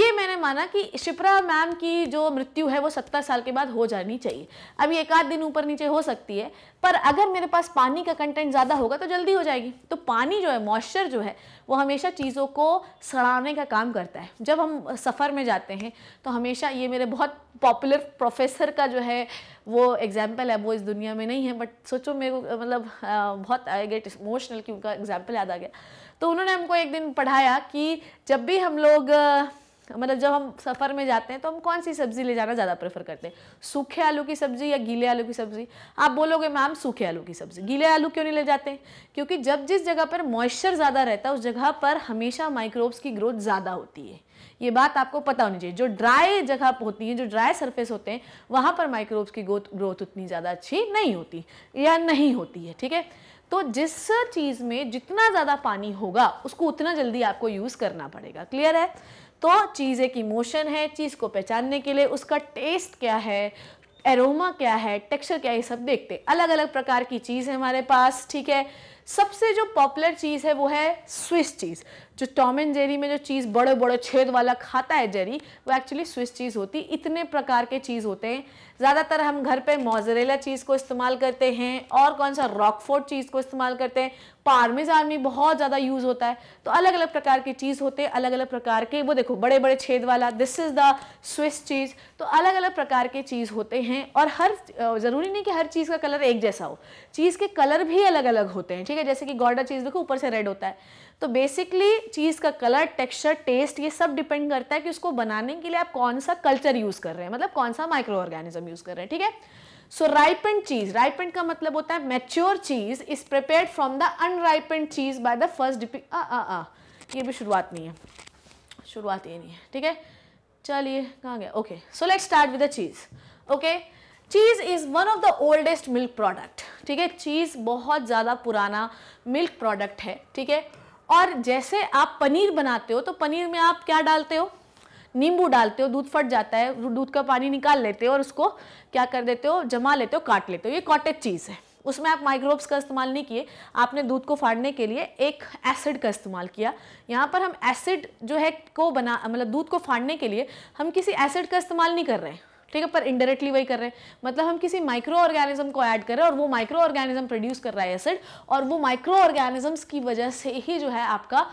ये मैंने माना कि शिप्रा मैम की जो मृत्यु है वो सत्तर साल के बाद हो जानी चाहिए अभी एक आध दिन ऊपर नीचे हो सकती है पर अगर मेरे पास पानी का कंटेंट ज़्यादा होगा तो जल्दी हो जाएगी तो पानी जो है मॉइस्चर जो है वो हमेशा चीज़ों को सड़ाने का काम करता है जब हम सफ़र में जाते हैं तो हमेशा ये मेरे बहुत पॉपुलर प्रोफेसर का जो है वो एग्जाम्पल है वो इस दुनिया में नहीं है बट सोचो मेरे को मतलब बहुत आई गेट इमोशनल क्योंकि उनका एग्जाम्पल याद आ गया तो उन्होंने हमको एक दिन पढ़ाया कि जब भी हम लोग मतलब जब हम सफ़र में जाते हैं तो हम कौन सी सब्ज़ी ले जाना ज़्यादा प्रेफर करते हैं सूखे आलू की सब्ज़ी या गीले आलू की सब्ज़ी आप बोलोगे मैम सूखे आलू की सब्ज़ी गीले आलू क्यों नहीं ले जाते हैं? क्योंकि जब जिस जगह पर मॉइस्चर ज़्यादा रहता है उस जगह पर हमेशा माइक्रोब्स की ग्रोथ ज़्यादा होती है ये बात आपको पता होनी चाहिए जो ड्राई जगह होती है जो ड्राई सरफेस होते हैं वहाँ पर माइक्रोब्स की ग्रोथ ग्रोथ उतनी ज़्यादा अच्छी नहीं होती या नहीं होती है ठीक है तो जिस चीज़ में जितना ज़्यादा पानी होगा उसको उतना जल्दी आपको यूज़ करना पड़ेगा क्लियर है तो चीज़ एक इमोशन है चीज़ को पहचानने के लिए उसका टेस्ट क्या है एरोमा क्या है टेक्सचर क्या है ये सब देखते हैं अलग अलग प्रकार की चीज़ है हमारे पास ठीक है सबसे जो पॉपुलर चीज़ है वो है स्विस चीज़ जो टॉम एंड जेरी में जो चीज़ बड़े बड़े छेद वाला खाता है जेरी वो एक्चुअली स्विस चीज़ होती इतने प्रकार के चीज़ होते हैं ज़्यादातर हम घर पे मोजरेला चीज़ को इस्तेमाल करते हैं और कौन सा रॉकफोर्ड चीज़ को इस्तेमाल करते हैं पारमेजान भी बहुत ज़्यादा यूज़ होता है तो अलग अलग प्रकार की चीज़ होते हैं अलग अलग प्रकार के वो देखो बड़े बड़े छेद वाला this is the Swiss cheese तो अलग अलग प्रकार के चीज़ होते हैं और हर ज़रूरी नहीं कि हर चीज़ का कलर एक जैसा हो चीज़ के कलर भी अलग अलग होते हैं ठीक है जैसे कि गोडा चीज़ देखो ऊपर से रेड होता है तो बेसिकली चीज़ का कलर टेक्सचर टेस्ट ये सब डिपेंड करता है कि उसको बनाने के लिए आप कौन सा कल्चर यूज़ कर रहे हैं मतलब कौन सा माइक्रो ऑर्गेनिज्म हम यूज कर रहे हैं ठीक है सो राइपेंड चीज राइपेंड का मतलब होता है mature cheese is prepare from the unripened cheese by the first डिपी आ आ ये भी शुरुआत नहीं है शुरुआत ये नहीं है ठीक है चलिए कहाँ गया okay so let start with the cheese okay cheese is one of the oldest milk product ठीक है चीज़ बहुत ज़्यादा पुराना मिल्क प्रोडक्ट है ठीक है और जैसे आप पनीर बनाते हो तो पनीर में आप क्या डालते हो नींबू डालते हो दूध फट जाता है दूध का पानी निकाल लेते हो और उसको क्या कर देते हो जमा लेते हो काट लेते हो ये कॉटेज चीज़ है उसमें आप माइक्रोब्स का इस्तेमाल नहीं किए आपने दूध को फाड़ने के लिए एक एसिड का इस्तेमाल किया यहाँ पर हम एसिड जो है को बना मतलब दूध को फाड़ने के लिए हम किसी एसिड का इस्तेमाल नहीं कर रहे हैं ठीक है पर इंडायरेक्टली वही कर रहे हैं मतलब हम किसी माइक्रो ऑर्गेनिज्म को ऐड कर रहे हैं और वो माइक्रो ऑर्गेनिज्म प्रोड्यूस कर रहा है एसिड और वो माइक्रो ऑर्गेनिजम्स की वजह से ही जो है आपका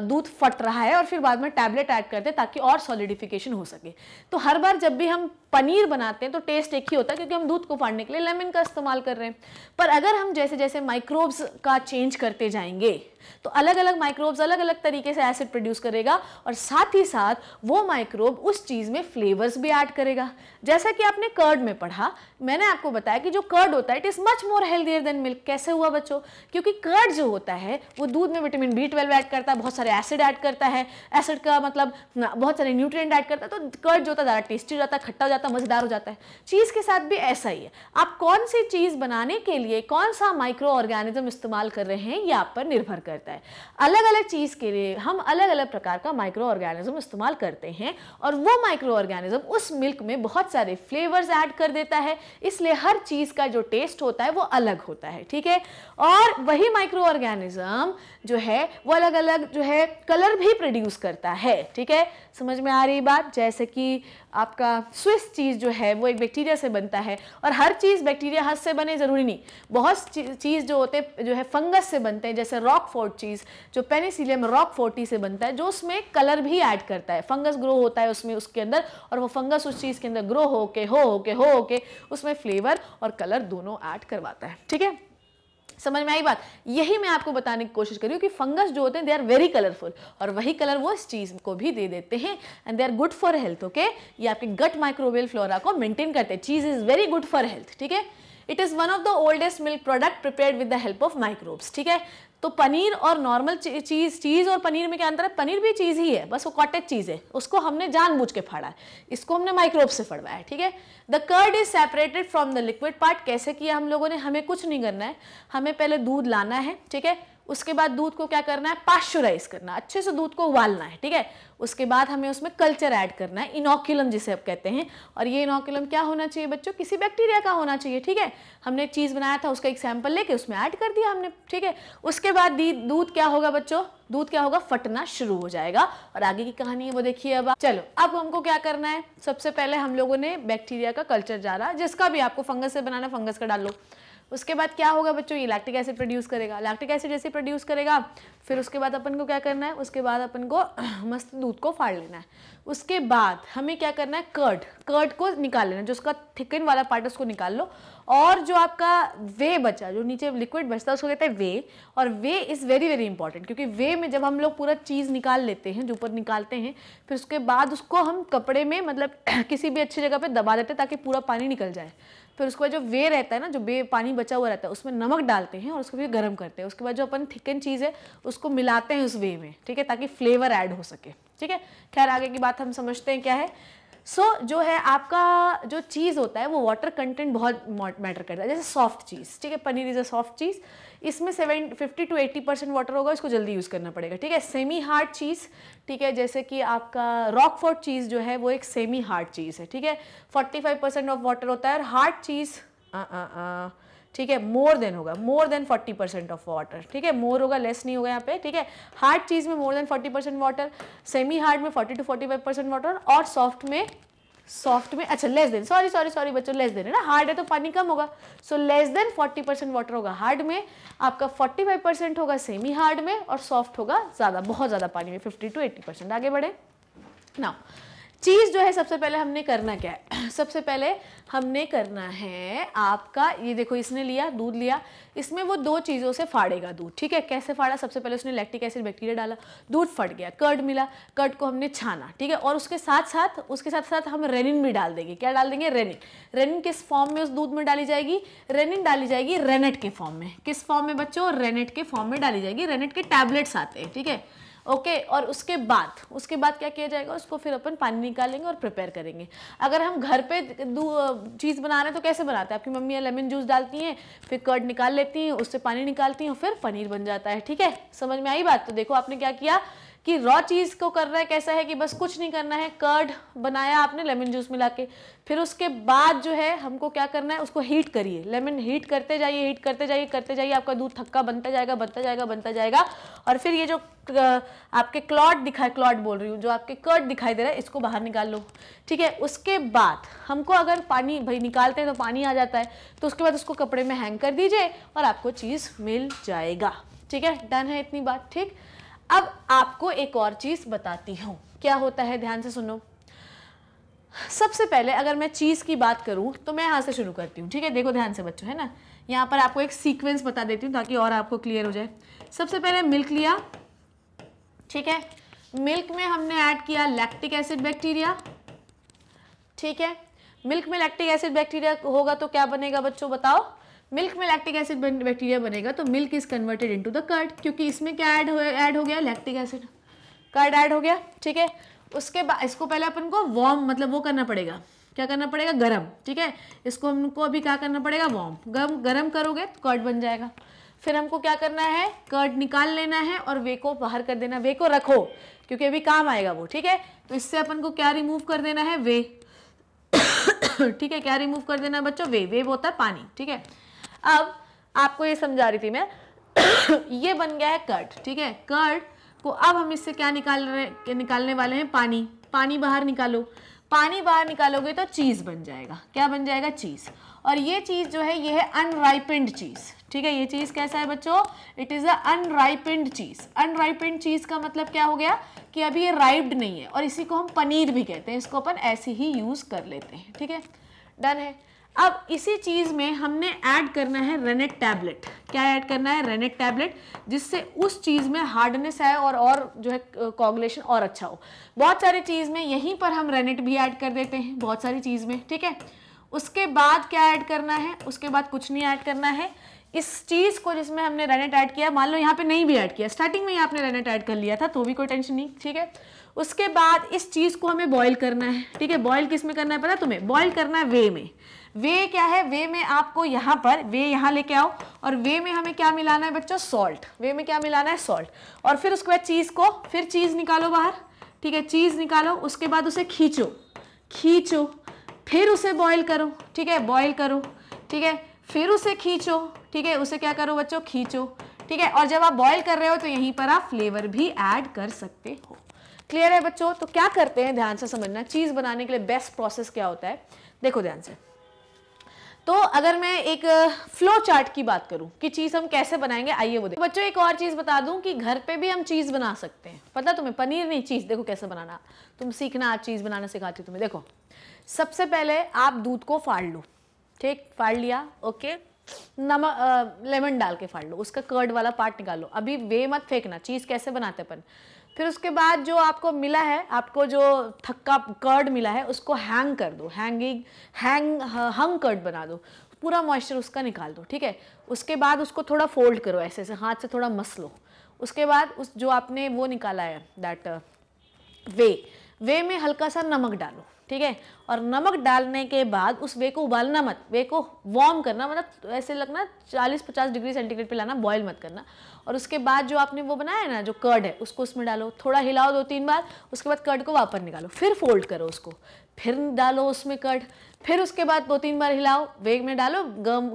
दूध फट रहा है और फिर बाद में टैबलेट ऐड करते हैं ताकि और सॉलिडिफिकेशन हो सके तो हर बार जब भी हम पनीर बनाते हैं तो टेस्ट एक ही होता है क्योंकि हम दूध को फाड़ने के लिए लेमन का इस्तेमाल कर रहे हैं पर अगर हम जैसे जैसे माइक्रोब्स का चेंज करते जाएंगे तो अलग अलग माइक्रोब्स अलग अलग तरीके से एसिड प्रोड्यूस करेगा और साथ ही साथ वो माइक्रोब उस चीज़ में फ्लेवर्स भी ऐड करेगा जैसा कि आपने कर्ड में पढ़ा मैंने आपको बताया कि जो कर्ड होता है it is much more healthier than milk कैसे हुआ बच्चों क्योंकि कर्ड जो होता है वो दूध में विटामिन बी ट्वेल्व ऐड करता है बहुत सारे एसिड ऐड करता है एसिड का मतलब बहुत सारे न्यूट्रिएंट ऐड करता है तो कर्ड जो होता है ज़्यादा टेस्टी हो जाता है खट्टा जाता जाता मज़ेदार हो जाता है चीज़ के साथ भी ऐसा ही है आप कौन सी चीज़ बनाने के लिए कौन सा माइक्रो ऑर्गेनिज्म इस्तेमाल कर रहे हैं ये आप पर निर्भर करता है अलग अलग चीज़ के लिए हम अलग अलग प्रकार का माइक्रो ऑर्गेनिज्म इस्तेमाल करते हैं और वो माइक्रो ऑर्गेनिज्म उस मिल्क में बहुत सारे फ्लेवर्स ऐड कर देता है इसलिए हर चीज़ का जो टेस्ट होता है वो अलग होता है ठीक है और वही माइक्रो ऑर्गेनिज्म जो है वो अलग अलग जो है कलर भी प्रोड्यूस करता है ठीक है समझ में आ रही बात जैसे कि आपका स्विस चीज़ जो है वो एक बैक्टीरिया से बनता है और हर चीज़ बैक्टीरिया हद से बने ज़रूरी नहीं बहुत चीज़ जो होते जो है फंगस से बनते हैं जैसे रॉक फोर्ट चीज़ जो पेनिसिलियम रॉक फोर्टी से बनता है जो उसमें कलर भी ऐड करता है फंगस ग्रो होता है उसमें उसके अंदर और वो फंगस उस चीज़ के अंदर ग्रो होके हो होके हो होके उसमें फ्लेवर और कलर दोनों ऐड करवाता है ठीक है समझ में आई बात यही मैं आपको बताने की कोशिश करी हूँ कि फंगस जो होते हैं दे आर वेरी कलरफुल और वही कलर वो इस चीज़ को भी दे देते हैं and they are good for health okay ये आपके गट माइक्रोवेल फ्लोरा को मेंटेन करते हैं cheese is very good for health ठीक है it is one of the oldest milk product prepare with the help of microbes ठीक है तो पनीर और नॉर्मल चीज़ चीज़ और पनीर में क्या अंतर है पनीर भी चीज़ ही है बस वो कॉटेज चीज़ है उसको हमने जानबूझ के फाड़ा है इसको हमने माइक्रोब से फड़वाया है ठीक है the curd is separated from the liquid part कैसे किया हम लोगों ने हमें कुछ नहीं करना है हमें पहले दूध लाना है ठीक है उसके बाद दूध को क्या करना है पाश्चुराइज करना अच्छे से दूध को उबालना है ठीक है उसके बाद हमें उसमें कल्चर ऐड करना है इनोक्यूलम जिसे आप कहते हैं और ये इनोक्यूलम क्या होना चाहिए बच्चों किसी बैक्टीरिया का होना चाहिए ठीक है हमने चीज़ बनाया था उसका एक सैम्पल लेके उसमें ऐड कर दिया हमने ठीक है उसके बाद दूध क्या होगा बच्चों दूध क्या होगा फटना शुरू हो जाएगा और आगे की कहानी है वो देखिए अब चलो अब हमको क्या करना है सबसे पहले हम लोगों ने बैक्टीरिया का कल्चर जा रहा है जिसका भी आपको फंगस से बनाना फंगस का डाल लो उसके बाद क्या होगा बच्चों ये लैक्टिक एसिड प्रोड्यूस करेगा लैक्टिक एसिड जैसे प्रोड्यूस करेगा फिर उसके बाद अपन को क्या करना है उसके बाद अपन को मस्त दूध को फाड़ लेना है उसके बाद हमें क्या करना है कर्ड कर्ड को निकाल लेना जो उसका थिकन वाला पार्ट उसको निकाल लो और जो आपका वे बचा जो नीचे लिक्विड बचता है उसको कहते हैं वे और whey is very very important क्योंकि वे में जब हम लोग पूरा चीज़ निकाल लेते हैं जो ऊपर निकालते हैं फिर उसके बाद उसको हम कपड़े में मतलब किसी भी अच्छी जगह पर दबा देते हैं ताकि पूरा पानी निकल जाए फिर उसके बाद जो वे रहता है ना जो बे पानी बचा हुआ रहता है उसमें नमक डालते हैं और उसको फिर गर्म करते हैं उसके बाद जो अपन थिकन चीज़ है उसको मिलाते हैं उस वे में ठीक है ताकि फ्लेवर ऐड हो सके ठीक है खैर आगे की बात हम समझते हैं क्या है सो so, जो है आपका जो चीज़ होता है वो वाटर कंटेंट बहुत मैटर करता है जैसे सॉफ्ट चीज़ ठीक है paneer is a soft cheese इसमें seven fifty to eighty percent water होगा इसको जल्दी यूज़ करना पड़ेगा ठीक है सेमी हार्ड चीज़ ठीक है जैसे कि आपका रॉकफोर्ट चीज़ जो है वो एक सेमी हार्ड चीज़ है ठीक है forty five percent of water होता है और हार्ड चीज़ ठीक है मोर देन होगा more than forty percent of water ठीक है मोर होगा लेस नहीं होगा यहाँ पे ठीक है हार्ड चीज़ में more than forty percent water semi hard में forty to forty five percent water और सॉफ्ट में सॉफ्ट में अच्छा less than sorry sorry sorry बच्चों लेस देन है ना हार्ड है तो पानी कम होगा so less than 40 percent water होगा हार्ड में आपका 45 परसेंट होगा सेमी हार्ड में और सॉफ्ट होगा ज़्यादा बहुत ज़्यादा पानी में 50 टू 80 परसेंट आगे बढ़े ना चीज़ जो है सबसे पहले हमने करना क्या है सबसे पहले हमने करना है आपका ये देखो इसने लिया दूध लिया इसमें वो दो चीज़ों से फाड़ेगा दूध ठीक है कैसे फाड़ा सबसे पहले उसने लैक्टिक एसिड बैक्टीरिया डाला दूध फट गया कर्ड मिला कर्ड को हमने छाना ठीक है और उसके साथ साथ उसके साथ साथ हम रेनिन भी डाल देंगे क्या डाल देंगे रेनिन रेनिन किस फॉर्म में उस दूध में डाली जाएगी रेनिन डाली जाएगी रेनेट के फॉर्म में किस फॉर्म में बच्चों रेनेट के फॉर्म में डाली जाएगी रेनेट के टैबलेट्स आते हैं ठीक है ओके और उसके बाद उसके बाद क्या किया जाएगा उसको फिर अपन पानी निकालेंगे और प्रिपेयर करेंगे अगर हम घर पे चीज़ बना रहे हैं तो कैसे बनाते हैं आपकी मम्मी लेमन जूस डालती हैं फिर कर्ड निकाल लेती हैं उससे पानी निकालती हैं और फिर पनीर बन जाता है ठीक है समझ में आई बात तो देखो आपने क्या किया कि रॉ चीज़ को करना है कैसा है कि बस कुछ नहीं करना है कर्ड बनाया आपने लेमन जूस मिला के फिर उसके बाद जो है हमको क्या करना है उसको हीट करिए लेमन हीट करते जाइए हीट करते जाइए करते जाइए आपका दूध थक्का बनता जाएगा बनता जाएगा बनता जाएगा और फिर ये जो आपके क्लॉट दिखाई क्लॉट बोल रही हूँ जो आपके कर्ड दिखाई दे रहा है इसको बाहर निकाल लो ठीक है उसके बाद हमको अगर पानी भाई निकालते हैं तो पानी आ जाता है तो उसके बाद उसको कपड़े में हैंग कर दीजिए और आपको चीज़ मिल जाएगा ठीक है डन है इतनी बात ठीक अब आपको एक और चीज़ बताती हूँ क्या होता है ध्यान से सुनो सबसे पहले अगर मैं चीज़ की बात करूँ तो मैं यहाँ से शुरू करती हूँ ठीक है देखो ध्यान से बच्चों है ना यहाँ पर आपको एक सीक्वेंस बता देती हूँ ताकि और आपको क्लियर हो जाए सबसे पहले मिल्क लिया ठीक है मिल्क में हमने ऐड किया लैक्टिक एसिड बैक्टीरिया ठीक है मिल्क में लैक्टिक एसिड बैक्टीरिया होगा तो क्या बनेगा बच्चों बताओ मिल्क में लैक्टिक एसिड बैक्टीरिया बनेगा तो milk is converted into the curd क्योंकि इसमें क्या ऐड हो ऐड हो गया लैक्टिक एसिड कर्ड ऐड हो गया ठीक है उसके बाद इसको पहले अपन को वॉर्म मतलब वो करना पड़ेगा क्या करना पड़ेगा गरम ठीक है इसको हमको अभी क्या करना पड़ेगा वॉर्म गरम गरम करोगे तो कर्ड बन जाएगा फिर हमको क्या करना है कर्ड निकाल लेना है और वे को बाहर कर देना वे को रखो क्योंकि अभी काम आएगा वो ठीक है तो इससे अपन को क्या रिमूव कर देना है वे ठीक है क्या रिमूव कर देना है बच्चों वे वे होता है पानी ठीक है अब आपको ये समझा रही थी मैं ये बन गया है कर्ट ठीक है कर्ट को अब हम इससे क्या निकाल रहे निकालने वाले हैं पानी पानी बाहर निकालो पानी बाहर निकालोगे तो चीज़ बन जाएगा क्या बन जाएगा चीज़ और ये चीज़ जो है ये है अनराइपेंड चीज़ ठीक है ये चीज़ कैसा है बच्चों इट इज़ अ अनराइपेंड चीज़ अनराइपेंड चीज़ का मतलब क्या हो गया कि अभी ये राइप्ड नहीं है और इसी को हम पनीर भी कहते हैं इसको अपन ऐसे ही यूज़ कर लेते हैं ठीक है डन है अब इसी चीज़ में हमने ऐड करना है रेनेट टैबलेट क्या ऐड करना है रेनेट टैबलेट जिससे उस चीज़ में हार्डनेस आए और और जो है कॉगुलेशन और अच्छा हो बहुत सारी चीज़ में यहीं पर हम रेनेट भी ऐड कर देते हैं बहुत सारी चीज़ में ठीक है उसके बाद क्या ऐड करना है उसके बाद कुछ नहीं ऐड करना है इस चीज़ को जिसमें हमने रेनेट ऐड किया मान लो यहाँ पे नहीं भी ऐड किया स्टार्टिंग में ही आपने रेनेट ऐड कर लिया था तो भी कोई टेंशन नहीं ठीक है उसके बाद इस चीज़ को हमें बॉयल करना है ठीक है बॉयल किस में करना है पता तुम्हें बॉयल करना है वे में वे क्या है वे में आपको यहाँ पर वे यहाँ लेके आओ और वे में हमें क्या मिलाना है बच्चों सॉल्ट वे में क्या मिलाना है सॉल्ट और फिर उसके बाद चीज़ को फिर चीज़ निकालो बाहर ठीक है चीज़ निकालो उसके बाद उसे खींचो खींचो फिर उसे बॉयल करो ठीक है बॉयल करो ठीक है फिर उसे खींचो ठीक है उसे क्या करो बच्चों खींचो ठीक है और जब आप बॉयल कर रहे हो तो यहीं पर आप फ्लेवर भी ऐड कर सकते हो क्लियर है बच्चों तो क्या करते हैं ध्यान से समझना चीज़ बनाने के लिए बेस्ट प्रोसेस क्या होता है देखो ध्यान से तो अगर मैं एक फ्लो चार्ट की बात करूं कि चीज़ हम कैसे बनाएंगे आइए वो देखो बच्चों एक और चीज़ बता दूं कि घर पे भी हम चीज़ बना सकते हैं पता तुम्हें पनीर नहीं चीज़ देखो कैसे बनाना तुम सीखना आज चीज़ बनाना सिखाती तुम्हें देखो सबसे पहले आप दूध को फाड़ लो ठीक फाड़ लिया ओके नमक लेमन डाल के फाड़ लो उसका कर्ड वाला पार्ट निकाल लो अभी वे मत फेंकना चीज़ कैसे बनाते अपन फिर उसके बाद जो आपको मिला है आपको जो थक्का कर्ड मिला है उसको हैंग कर दो हैंगिंग हैंग हंग कर्ड बना दो पूरा मॉइस्चर उसका निकाल दो ठीक है उसके बाद उसको थोड़ा फोल्ड करो ऐसे ऐसे हाथ से थोड़ा मस लो उसके बाद उस जो आपने वो निकाला है दैट वे वे में हल्का सा नमक डालो ठीक है और नमक डालने के बाद उस वे को उबालना मत वे को वार्म करना मतलब ऐसे लगना 40-50 डिग्री सेंटीग्रेड पे लाना बॉईल मत करना और उसके बाद जो आपने वो बनाया है ना जो कर्ड है उसको उसमें डालो थोड़ा हिलाओ दो तीन बार उसके बाद कर्ड को वापस निकालो फिर फोल्ड करो उसको फिर डालो उसमें कर्ड फिर उसके बाद दो तीन बार हिलाओ वे में डालो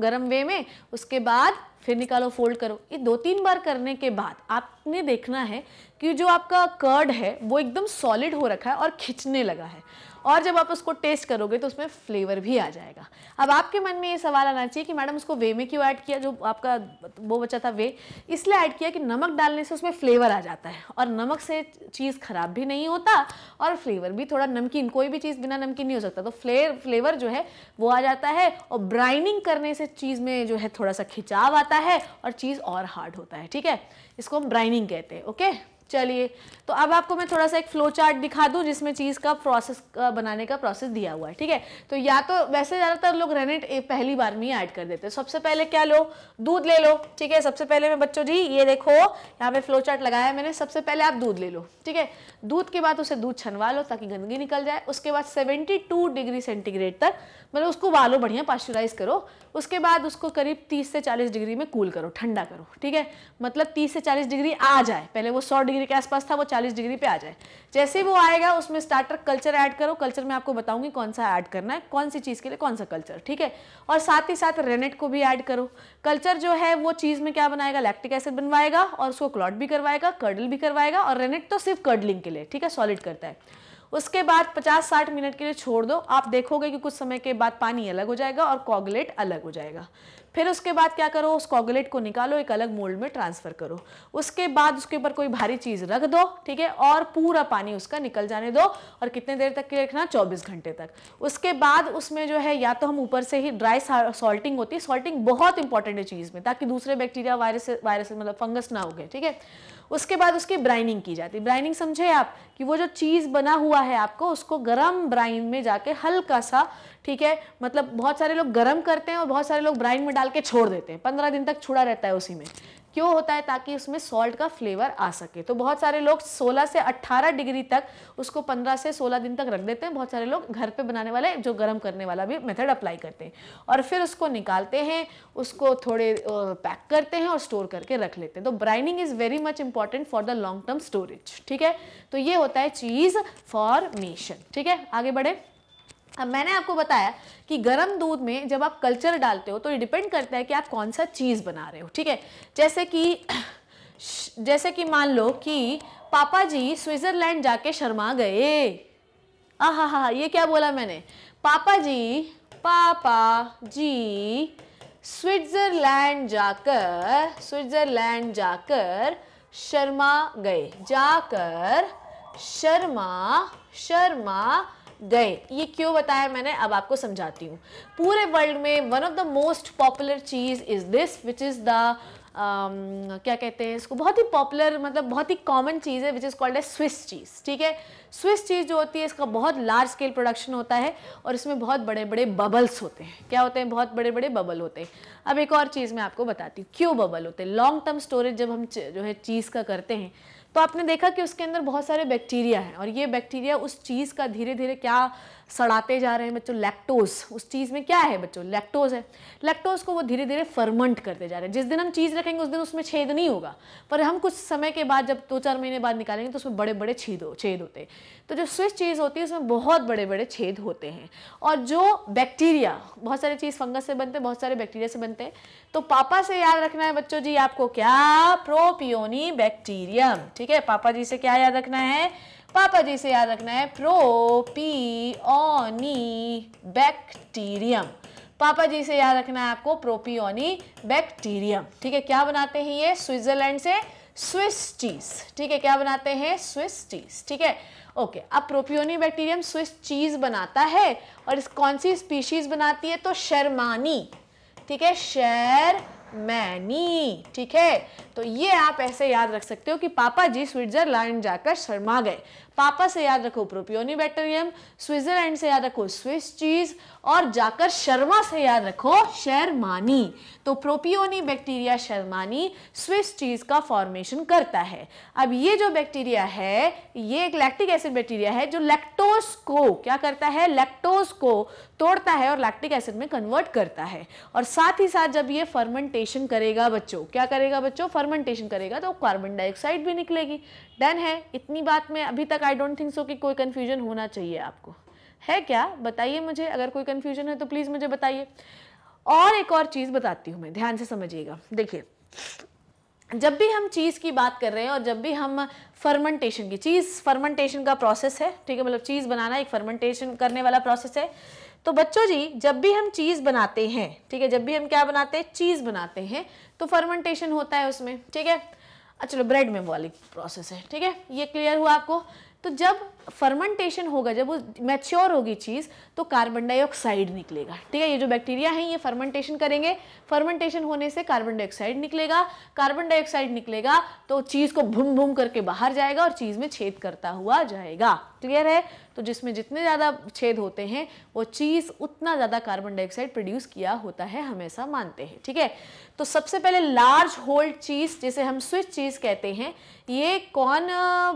गर्म वे में उसके बाद फिर निकालो फोल्ड करो ये दो तीन बार करने के बाद आपने देखना है कि जो आपका कर्ड है वो एकदम सॉलिड हो रखा है और खिंचने लगा है और जब आप उसको टेस्ट करोगे तो उसमें फ्लेवर भी आ जाएगा अब आपके मन में ये सवाल आना चाहिए कि मैडम उसको वे में क्यों ऐड किया जो आपका वो बचा था वे इसलिए ऐड किया कि नमक डालने से उसमें फ्लेवर आ जाता है और नमक से चीज़ ख़राब भी नहीं होता और फ्लेवर भी थोड़ा नमकीन कोई भी चीज़ बिना नमकीन नहीं हो सकता तो फ्लेवर फ्लेवर जो है वो आ जाता है और ब्राइनिंग करने से चीज़ में जो है थोड़ा सा खिंचाव आता है और चीज़ और हार्ड होता है ठीक है इसको हम ब्राइनिंग कहते हैं ओके चलिए तो अब आपको मैं थोड़ा सा एक फ्लो चार्ट दिखा दूं जिसमें चीज़ का प्रोसेस बनाने का प्रोसेस दिया हुआ है ठीक है तो या तो वैसे ज़्यादातर लोग रेनेट पहली बार में ही ऐड कर देते हैं सबसे पहले क्या लो दूध ले लो ठीक है सबसे पहले मैं बच्चों जी ये देखो यहाँ पे फ्लो चार्ट लगाया है मैंने सबसे पहले आप दूध ले लो ठीक है दूध के बाद उसे दूध छनवा लो ताकि गंदगी निकल जाए उसके बाद सेवेंटी डिग्री सेंटीग्रेड तक मतलब उसको वालो बढ़िया पॉस्चुराइज करो उसके बाद उसको करीब तीस से चालीस डिग्री में कूल करो ठंडा करो ठीक है मतलब तीस से चालीस डिग्री आ जाए पहले वो सौ डिग्री के आसपास था वो चालीस डिग्री पे आ जाए जैसे वो आएगा उसमें स्टार्टर कल्चर ऐड करो कल्चर में आपको बताऊंगी कौन सा ऐड करना है कौन सी चीज़ के लिए कौन सा कल्चर ठीक है और साथ ही साथ रेनेट को भी ऐड करो कल्चर जो है वो चीज़ में क्या बनाएगा लैक्टिक एसिड बनवाएगा और उसको क्लॉट भी करवाएगा कर्डल भी करवाएगा और रेनेट तो सिर्फ कर्डलिंग के लिए ठीक है सॉलिड करता है उसके बाद 50-60 मिनट के लिए छोड़ दो आप देखोगे कि कुछ समय के बाद पानी अलग हो जाएगा और कॉगलेट अलग हो जाएगा फिर उसके बाद क्या करो उस कॉगलेट को निकालो एक अलग मोल्ड में ट्रांसफ़र करो उसके बाद उसके ऊपर कोई भारी चीज़ रख दो ठीक है और पूरा पानी उसका निकल जाने दो और कितने देर तक के रखना चौबीस घंटे तक उसके बाद उसमें जो है या तो हम ऊपर से ही ड्राई सॉल्टिंग होती है सॉल्टिंग बहुत इंपॉर्टेंट है चीज़ में ताकि दूसरे बैक्टीरिया वायरस वायरस मतलब फंगस ना हो गए ठीक है उसके बाद उसकी ब्राइनिंग की जाती है ब्राइनिंग समझे आप कि वो जो चीज़ बना हुआ है आपको उसको गर्म ब्राइन में जाके हल्का सा ठीक है मतलब बहुत सारे लोग गर्म करते हैं और बहुत सारे लोग ब्राइन में डाल के छोड़ देते हैं पंद्रह दिन तक छुड़ा रहता है उसी में क्यों होता है ताकि उसमें सॉल्ट का फ्लेवर आ सके तो बहुत सारे लोग 16 से 18 डिग्री तक उसको 15 से 16 दिन तक रख देते हैं बहुत सारे लोग घर पे बनाने वाले जो गर्म करने वाला भी मेथड अप्लाई करते हैं और फिर उसको निकालते हैं उसको थोड़े पैक करते हैं और स्टोर करके रख लेते हैं तो brining is very much important for the long term storage ठीक है तो ये होता है चीज़ फॉर ठीक है आगे बढ़े अब मैंने आपको बताया कि गर्म दूध में जब आप कल्चर डालते हो तो ये डिपेंड करता है कि आप कौन सा चीज़ बना रहे हो ठीक है जैसे कि जैसे कि मान लो कि पापा जी स्विट्ज़रलैंड जाके शर्मा गए आ हाँ हा ये क्या बोला मैंने पापा जी पापा जी स्विट्ज़रलैंड जाकर स्विट्ज़रलैंड जाकर शर्मा गए जाकर शर्मा शर्मा गए ये क्यों बताया मैंने अब आपको समझाती हूँ पूरे वर्ल्ड में one of the most popular cheese is this which is the क्या कहते हैं इसको बहुत ही पॉपुलर मतलब बहुत ही कॉमन चीज़ है which is called a Swiss cheese ठीक है स्विस चीज़ जो होती है इसका बहुत लार्ज स्केल प्रोडक्शन होता है और इसमें बहुत बड़े बड़े बबल्स होते हैं क्या होते हैं बहुत बड़े बड़े बबल होते हैं अब एक और चीज़ मैं आपको बताती हूँ क्यों बबल होते हैं लॉन्ग टर्म स्टोरेज जब हम जो है चीज़ का करते हैं तो आपने देखा कि उसके अंदर बहुत सारे बैक्टीरिया हैं और ये बैक्टीरिया उस चीज़ का धीरे धीरे क्या सड़ाते जा रहे हैं बच्चों लैक्टोज उस चीज़ में क्या है बच्चों लैक्टोज है लैक्टोज को वो धीरे धीरे फर्मेंट करते जा रहे हैं जिस दिन हम चीज़ रखेंगे उस दिन उसमें छेद नहीं होगा पर हम कुछ समय के बाद जब दो चार महीने बाद निकालेंगे तो उसमें बड़े बड़े छेद छेद होते हैं तो जो स्विच चीज़ होती है उसमें बहुत बड़े बड़े छेद होते हैं और जो बैक्टीरिया बहुत सारी चीज़ फंगस से बनते हैं बहुत सारे बैक्टीरिया से बनते हैं तो पापा से याद रखना है बच्चों जी आपको क्या प्रोपियोनी बैक्टीरियम ठीक है पापा जी से क्या याद रखना है पापा जी से याद रखना है प्रोपीओनी बैक्टीरियम पापा जी से याद रखना है आपको प्रोपीओनी बैक्टीरियम ठीक है क्या बनाते हैं ये स्विट्जरलैंड से स्विस चीज़ ठीक है क्या बनाते हैं स्विस चीज़ ठीक है ओके अब प्रोपियोनी बैक्टीरियम स्विस चीज़ बनाता है और इस कौन सी स्पीशीज़ बनाती है तो शर्मानी ठीक है शेर मैनी ठीक है तो ये आप ऐसे याद रख सकते हो कि पापा जी स्विट्जरलैंड जाकर शर्मा गए पापा से याद रखो प्रोपियोनी बैक्टेरियम स्विट्जरलैंड से याद रखो स्विस चीज और जाकर शर्मा से याद रखो शर्मानी तो प्रोपियोनी बैक्टीरिया शर्मानी स्विस चीज का फॉर्मेशन करता है अब ये जो बैक्टीरिया है ये एक लैक्टिक एसिड बैक्टीरिया है जो लैक्टोज को क्या करता है लैक्टोज को तोड़ता है और लैक्टिक एसिड में कन्वर्ट करता है और साथ ही साथ जब ये फर्मेंटेशन करेगा बच्चों क्या करेगा बच्चों फर्मेंटेशन करेगा तो कार्बन डाइऑक्साइड भी निकलेगी डन है इतनी बात में अभी तक आई डोंट थिंक सो कि कोई कन्फ्यूजन होना चाहिए आपको है क्या बताइए मुझे अगर कोई कन्फ्यूजन है तो प्लीज़ मुझे बताइए और एक और चीज़ बताती हूँ मैं ध्यान से समझिएगा देखिए जब भी हम चीज़ की बात कर रहे हैं और जब भी हम फर्मेंटेशन की चीज़ फर्मेंटेशन का प्रोसेस है ठीक है मतलब चीज़ बनाना एक फर्मेंटेशन करने वाला प्रोसेस है तो बच्चों जी जब भी हम चीज़ बनाते हैं ठीक है जब भी हम क्या बनाते हैं चीज़ बनाते हैं तो फर्मेंटेशन होता है उसमें ठीक है हाँ, चलो ब्रेड में वाली प्रोसेस है ठीक है ये क्लियर हुआ आपको तो जब फर्मेंटेशन होगा जब वो मैच्योर होगी चीज़ तो कार्बन डाइऑक्साइड निकलेगा ठीक है ये जो बैक्टीरिया हैं ये फर्मेंटेशन करेंगे फर्मेंटेशन होने से कार्बन डाइऑक्साइड निकलेगा कार्बन डाइऑक्साइड निकलेगा तो चीज़ को भूम भूम करके बाहर जाएगा और चीज़ में छेद करता हुआ जाएगा क्लियर है तो जिसमें जितने ज़्यादा छेद होते हैं वो चीज़ उतना ज़्यादा कार्बन डाइऑक्साइड प्रोड्यूस किया होता है हमेशा मानते हैं ठीक है तो सबसे पहले लार्ज होल्ड चीज़ जिसे हम स्विच चीज़ कहते हैं ये कौन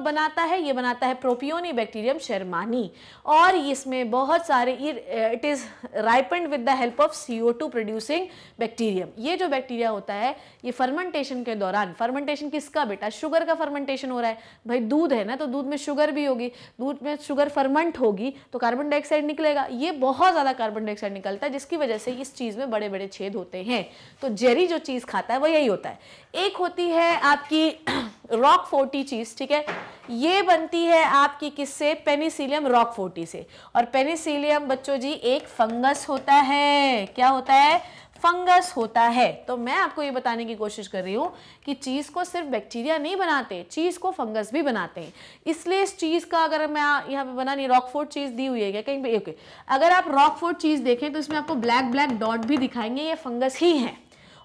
बनाता है ये बनाता है प्रोपियोनी बैक्टीरियम शर्मानी और इसमें बहुत सारे it is ripened with the help of C producing bacterium ये जो बैक्टीरिया होता है ये फर्मेंटेशन के दौरान फर्मेंटेशन किसका बेटा शुगर का फर्मेंटेशन हो रहा है भाई दूध है ना तो दूध में शुगर भी होगी दूध दूध में शुगर फर्मेंट होगी तो कार्बन डाइऑक्साइड निकलेगा ये बहुत ज़्यादा कार्बन डाइऑक्साइड निकलता है जिसकी वजह से इस चीज़ में बड़े बड़े छेद होते हैं तो जेरी जो चीज़ खाता है वो यही होता है एक होती है आपकी रॉक फोर्टी चीज़ ठीक है ये बनती है आपकी किससे पेनिसिलियम रॉक फोर्टी से और पेनिसिलियम बच्चों जी एक फंगस होता है क्या होता है फंगस होता है तो मैं आपको ये बताने की कोशिश कर रही हूँ कि चीज़ को सिर्फ बैक्टीरिया नहीं बनाते चीज़ को फंगस भी बनाते हैं इसलिए इस चीज़ का अगर मैं यहाँ पे बना नहीं रॉकफोर्ड चीज़ दी हुई है क्या कहीं पे ओके अगर आप रॉकफोर्ड चीज़ देखें तो इसमें आपको ब्लैक ब्लैक डॉट भी दिखाएंगे ये फंगस ही हैं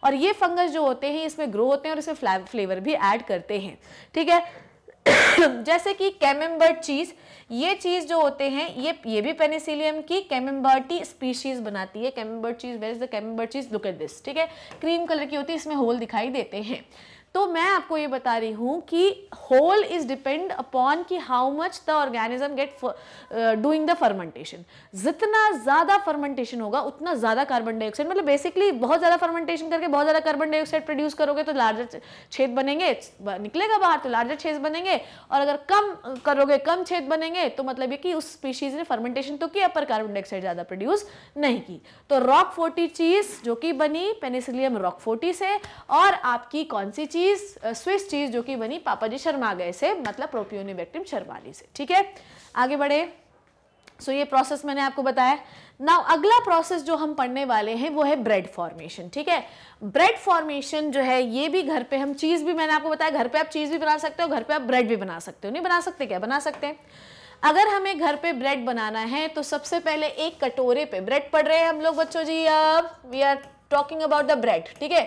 और ये फंगस जो होते हैं इसमें ग्रो होते हैं और इसमें फ्लेवर भी ऐड करते हैं ठीक है जैसे कि कैमेम्बर चीज़ ये चीज़ जो होते हैं ये ये भी पेनिसिलियम की कैम्बर्टी स्पीशीज़ बनाती है camembert cheese where is the camembert cheese look at this ठीक है क्रीम कलर की होती है इसमें होल दिखाई देते हैं तो मैं आपको ये बता रही हूँ कि होल इज डिपेंड अपॉन कि how much the organism get doing the fermentation जितना ज़्यादा फर्मेंटेशन होगा उतना ज़्यादा कार्बन डाइऑक्साइड मतलब बेसिकली बहुत ज़्यादा फर्मेंटेशन करके बहुत ज़्यादा कार्बन डाइऑक्साइड प्रोड्यूस करोगे तो लार्जर छेद बनेंगे निकलेगा बाहर तो लार्जर छेद बनेंगे और अगर कम करोगे कम छेद बनेंगे तो मतलब ये कि उस स्पीशीज़ ने फर्मेंटेशन तो किया पर कार्बन डाइऑक्साइड ज़्यादा प्रोड्यूस नहीं की तो रॉक फोर्टी चीज़ जो कि बनी पेनिसिलियम रॉक फोर्टी से और आपकी कौन सी चीज़ चीज स्विस चीज जो कि बनी पापाजी शर्मा गए से मतलब प्रोपियोनिबैक्टिम शर्माली से ठीक है आगे बढ़े सो so, ये प्रोसेस मैंने आपको बताया नाउ अगला प्रोसेस जो हम पढ़ने वाले हैं वो है ब्रेड फॉर्मेशन ठीक है ब्रेड फॉर्मेशन जो है ये भी घर पे हम चीज़ भी मैंने आपको बताया घर पे आप चीज़ भी बना सकते हो घर पे आप ब्रेड भी बना सकते हो नहीं बना सकते क्या बना सकते हैं अगर हमें घर पे ब्रेड बनाना है तो सबसे पहले एक कटोरे पे ब्रेड पढ़ रहे हैं हम लोग बच्चों जी अब we are talking about the bread ठीक है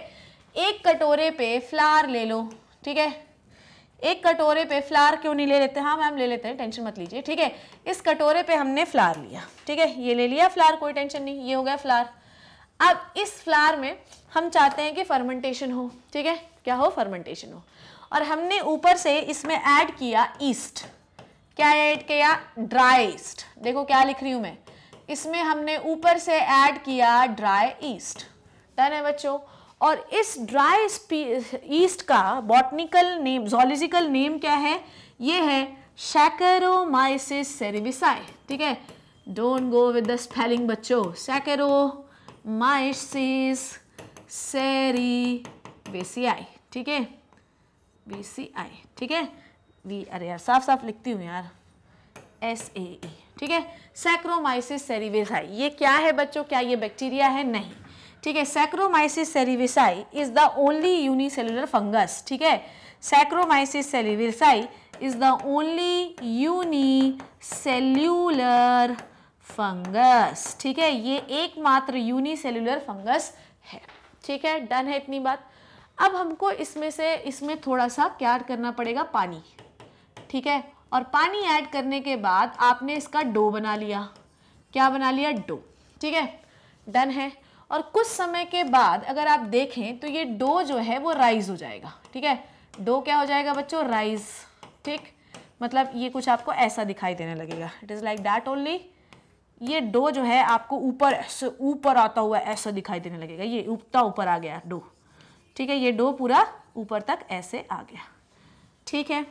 एक कटोरे पे फ्लार ले लो ठीक है एक कटोरे पे फ्लार क्यों नहीं ले लेते हाँ मैम ले लेते हैं टेंशन मत लीजिए ठीक है इस कटोरे पे हमने फ्लार लिया ठीक है ये ले लिया फ्लार कोई टेंशन नहीं ये हो गया फ्लार अब इस फ्लार में हम चाहते हैं कि फर्मेंटेशन हो ठीक है क्या हो फर्मेंटेशन हो और हमने ऊपर से इसमें ऐड किया ईस्ट क्या ऐड किया ड्राई ईस्ट देखो क्या लिख रही हूँ मैं इसमें हमने ऊपर से ऐड किया ड्राई ईस्ट डन है बच्चों और इस ड्राई ईस्ट का बॉटनिकल नेम जोलॉजिकल नेम क्या है ये है शैकरोमाइसिस सेरिविसाई ठीक है don't go with the spelling बच्चों सैकेरोमाइसिस सेरिविसाई ठीक है बी सी आई ठीक है वी अरे यार साफ साफ लिखती हूँ यार एस ए ई ठीक है सैक्रोमाइसिस सेरिविसाई ये क्या है बच्चों क्या ये बैक्टीरिया है नहीं ठीक है saccharomyces cerevisiae is the only unicellular fungus ठीक है saccharomyces cerevisiae is the only unicellular fungus ठीक है ये एकमात्र यूनिसेल्यूलर फंगस है ठीक है डन है इतनी बात अब हमको इसमें से इसमें थोड़ा सा क्या करना पड़ेगा पानी ठीक है और पानी ऐड करने के बाद आपने इसका डो बना लिया क्या बना लिया डो ठीक है डन है और कुछ समय के बाद अगर आप देखें तो ये डो जो है वो राइज हो जाएगा ठीक है डो क्या हो जाएगा बच्चों राइज ठीक मतलब ये कुछ आपको ऐसा दिखाई देने लगेगा it is like that only ये डो जो है आपको ऊपर ऊपर आता हुआ ऐसा दिखाई देने लगेगा ये उगता ऊपर आ गया डो ठीक है ये डो पूरा ऊपर तक ऐसे आ गया ठीक है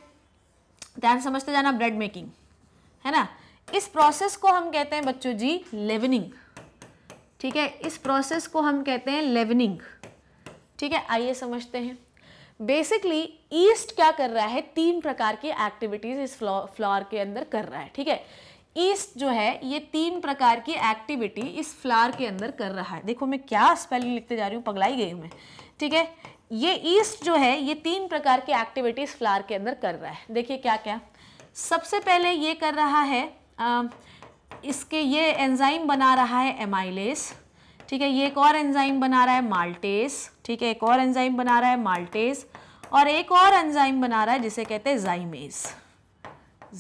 ध्यान समझते जाना ब्रेड मेकिंग है ना इस प्रोसेस को हम कहते हैं बच्चों जी लेवनिंग ठीक है इस प्रोसेस को हम कहते हैं लेवनिंग ठीक है आइए समझते हैं बेसिकली ईस्ट क्या कर रहा है तीन प्रकार की एक्टिविटीज़ इस फ्लावर के अंदर कर रहा है ठीक है ईस्ट जो है ये तीन प्रकार की एक्टिविटी इस फ्लावर के अंदर कर रहा है देखो मैं क्या स्पेलिंग लिखते जा रही हूँ पगलाई गई हूँ मैं ठीक है ये ईस्ट जो है ये तीन प्रकार की एक्टिविटी इस फ्लावर के अंदर कर रहा है देखिए क्या क्या सबसे पहले ये कर रहा है आ, इसके ये एंजाइम बना रहा है एमाइलेस ठीक है ये एक और एंजाइम बना रहा है माल्टेस ठीक है एक और एंजाइम बना रहा है माल्टेस और एक और एंजाइम बना रहा है जिसे कहते हैं जाइमेज